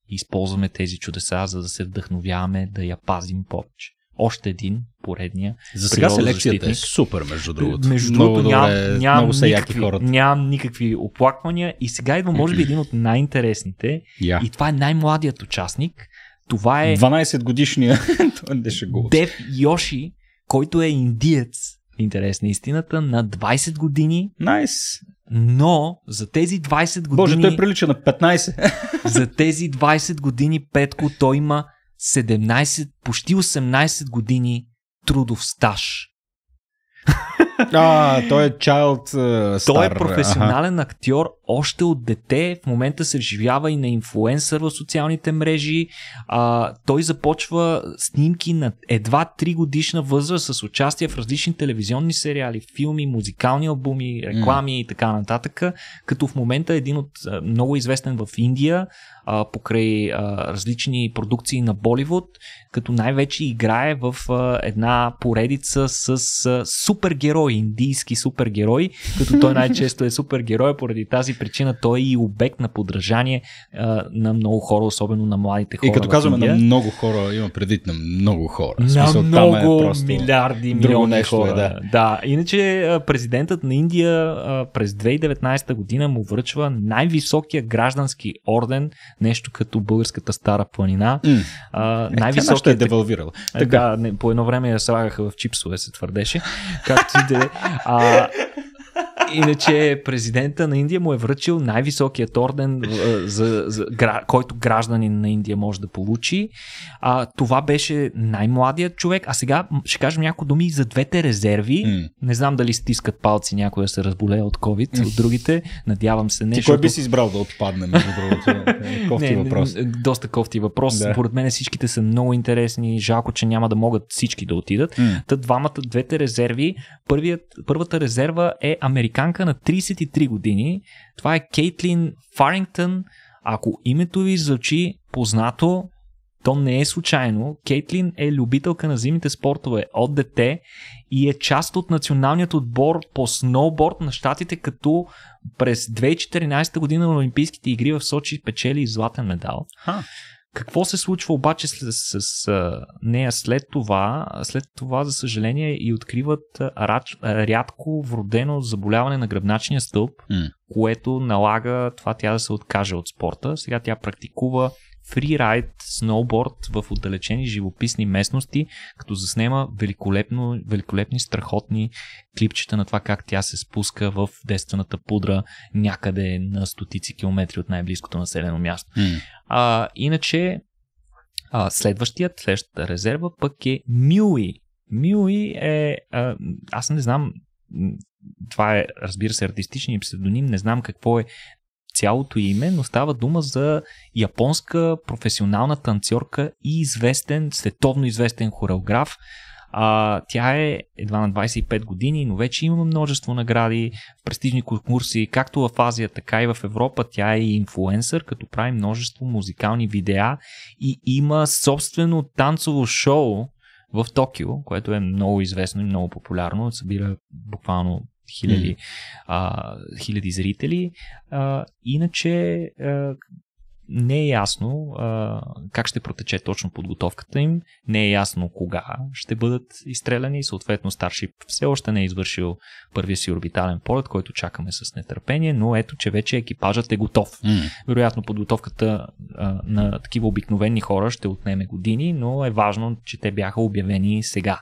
използваме тези чудеса, за да се вдъхновяваме, да я пазим повече. Още един, поредния. За сега селекцията е супер, между другото. Между другото, нямам ням никакви, нямам никакви оплаквания. И сега идва, може би, един от най-интересните. Yeah. И това е най-младият участник. Това е... 12 годишния. [LAUGHS] Дев Йоши, който е индиец интерес на истината, на 20 години. Найс. Nice. Но за тези 20 години... Боже, той прилича на 15. [LAUGHS] за тези 20 години, Петко, той има 17, почти 18 години трудов стаж. [LAUGHS] А, той е child uh, star. Той е професионален ага. актьор още от дете в момента се вживява и на инфлуенсър в социалните мрежи. А, той започва снимки на едва 3 годишна възраст с участие в различни телевизионни сериали, филми, музикални албуми, реклами mm. и така нататък. Като в момента е един от много известен в Индия а, покрай а, различни продукции на Боливуд, като най-вече играе в а, една поредица с а, супергерой, индийски супергерой, като той най-често е супергерой поради тази причина той е и обект на подражание а, на много хора, особено на младите хора. И като казваме на много хора, има предвид на много хора. На смисъл, много там е просто... милиарди, милиони нещо е, хора. Е, да. да, иначе президентът на Индия през 2019 година му връчва най-високия граждански орден, нещо като българската стара планина. Mm. А, най-високия... Е, е девалвирала. Така, да, не, по едно време я слагаха в чипсове, се твърдеше. Както и да е. Иначе президента на Индия му е връчил най-високият орден, е, за, за, за, който гражданин на Индия може да получи. А, това беше най-младият човек. А сега ще кажем някои думи за двете резерви. Mm. Не знам дали стискат палци някой да се разболее от COVID, mm. от другите. Надявам се не. Ти защото... кой би си избрал да отпадне, между другото? [LAUGHS] Е, кофти не, въпрос. Не, доста кофти въпрос. Да. Поред мен всичките са много интересни. Жалко, че няма да могат всички да отидат. Mm. Та двамата, двете резерви. Първият, първата резерва е американска американка на 33 години. Това е Кейтлин Фарингтън. Ако името ви звучи познато, то не е случайно. Кейтлин е любителка на зимните спортове от дете и е част от националният отбор по сноуборд на щатите, като през 2014 година на Олимпийските игри в Сочи печели златен медал. Ха. Какво се случва обаче с, с, с нея след това? След това, за съжаление, и откриват рач, рядко вродено заболяване на гръбначния стълб, mm. което налага това тя да се откаже от спорта. Сега тя практикува фрирайд, сноуборд в отдалечени живописни местности, като заснема великолепно, великолепни, страхотни клипчета на това как тя се спуска в действената пудра някъде на стотици километри от най-близкото населено място. Mm. А, иначе, а, следващият, следващата резерва пък е Мюи. Мюи е, а, аз не знам, това е, разбира се, артистичният псевдоним, не знам какво е цялото име, но става дума за японска професионална танцорка и известен, световно известен хореограф. А, тя е едва на 25 години, но вече има множество награди, престижни конкурси, както в Азия, така и в Европа. Тя е инфлуенсър, като прави множество музикални видеа и има собствено танцово шоу в Токио, което е много известно и много популярно. Събира буквално хиляди, mm. а, хиляди зрители. А, иначе а, не е ясно а, как ще протече точно подготовката им, не е ясно кога ще бъдат изстреляни. Съответно, Старшип все още не е извършил първия си орбитален полет, който чакаме с нетърпение, но ето, че вече екипажът е готов. Mm. Вероятно, подготовката а, на такива обикновени хора ще отнеме години, но е важно, че те бяха обявени сега.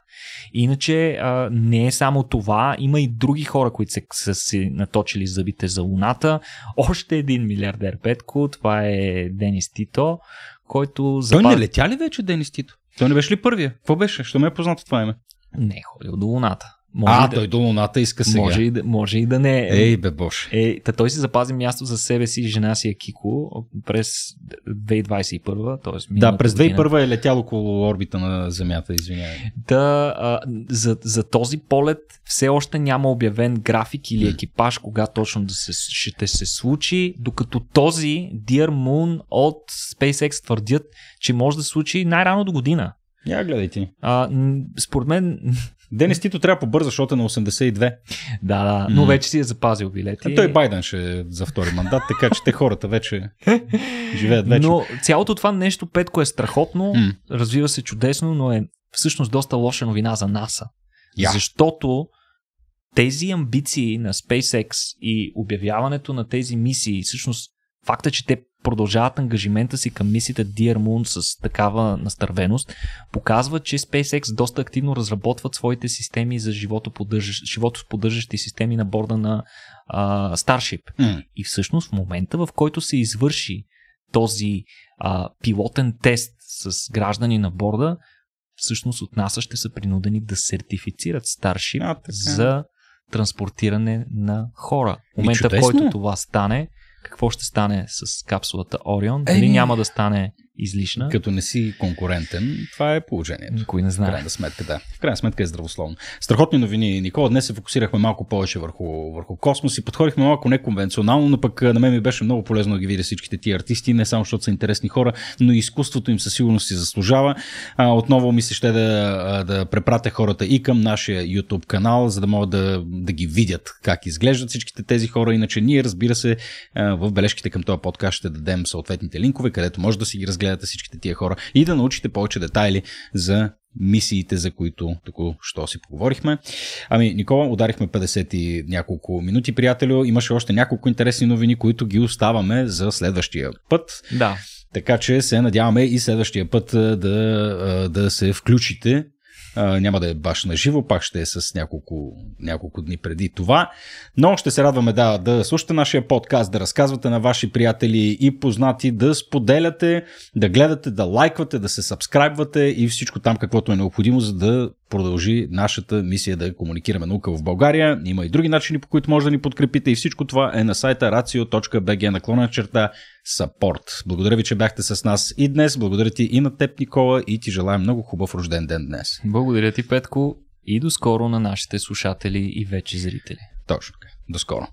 Иначе, а, не е само това, има и други хора, които са, са си наточили зъбите за Луната. Още един милиардер Петко, това е Денис Тито, който... Той Той не летя ли вече Денис Тито? Той не беше ли първия? Какво беше? Що ме е познато това име? Не е ходил до Луната. Може а, да... той до луната иска сега. Може и да, може и да не е. Ей, бе, бош. Е, та той си запази място за себе си и жена си е Кико през 2021, т.е. Да, през 2021 година. е летял около орбита на Земята, извинявай. Да, а, за, за този полет все още няма обявен график или екипаж, кога точно да се, ще се случи, докато този Dear Moon от SpaceX твърдят, че може да се случи най-рано до година. Я гледайте. А, според мен Денис Тито трябва побърза, защото е на 82. Да, да, но вече си е запазил билети. А той Байден ще е за втори мандат, [LAUGHS] така че те хората вече [LAUGHS] живеят вече. Но цялото това нещо, Петко, е страхотно, м развива се чудесно, но е всъщност доста лоша новина за НАСА. Yeah. Защото тези амбиции на SpaceX и обявяването на тези мисии, всъщност факта, че те продължават ангажимента си към мисията Dear Moon с такава настървеност, показва, че SpaceX доста активно разработват своите системи за животоподдържащи системи на борда на а, Starship. Mm. И всъщност в момента, в който се извърши този а, пилотен тест с граждани на борда, всъщност от НАСА ще са принудени да сертифицират Starship а, за транспортиране на хора. В момента, в който това стане, какво ще стане с капсулата Орион, дали няма да стане излишна. Като не си конкурентен, това е положението. Кой не знае. В крайна сметка, да. В крайна сметка е здравословно. Страхотни новини, Никола. Днес се фокусирахме малко повече върху, върху космос и подходихме малко неконвенционално, но пък на мен ми беше много полезно да ги видя всичките ти артисти, не само защото са интересни хора, но и изкуството им със сигурност си заслужава. А, отново ми се ще да, да препратя хората и към нашия YouTube канал, за да могат да, да ги видят как изглеждат всичките тези хора. Иначе ние, разбира се, в бележките към този подкаст ще дадем съответните линкове, където може да си ги разгледате гледате всичките тия хора и да научите повече детайли за мисиите, за които току-що си поговорихме. Ами, Никола, ударихме 50 и няколко минути, приятелю. Имаше още няколко интересни новини, които ги оставаме за следващия път. Да. Така че се надяваме и следващия път да, да се включите а, няма да е баш на живо, пак ще е с няколко, няколко дни преди това. Но ще се радваме да, да слушате нашия подкаст, да разказвате на ваши приятели и познати, да споделяте, да гледате, да лайквате, да се сабскрайбвате и всичко там, каквото е необходимо, за да продължи нашата мисия да комуникираме наука в България. Има и други начини, по които може да ни подкрепите и всичко това е на сайта racio.bg наклона черта support. Благодаря ви, че бяхте с нас и днес. Благодаря ти и на теб, Никола, и ти желая много хубав рожден ден днес. Благодаря ти, Петко, и до скоро на нашите слушатели и вече зрители. Точно така. До скоро.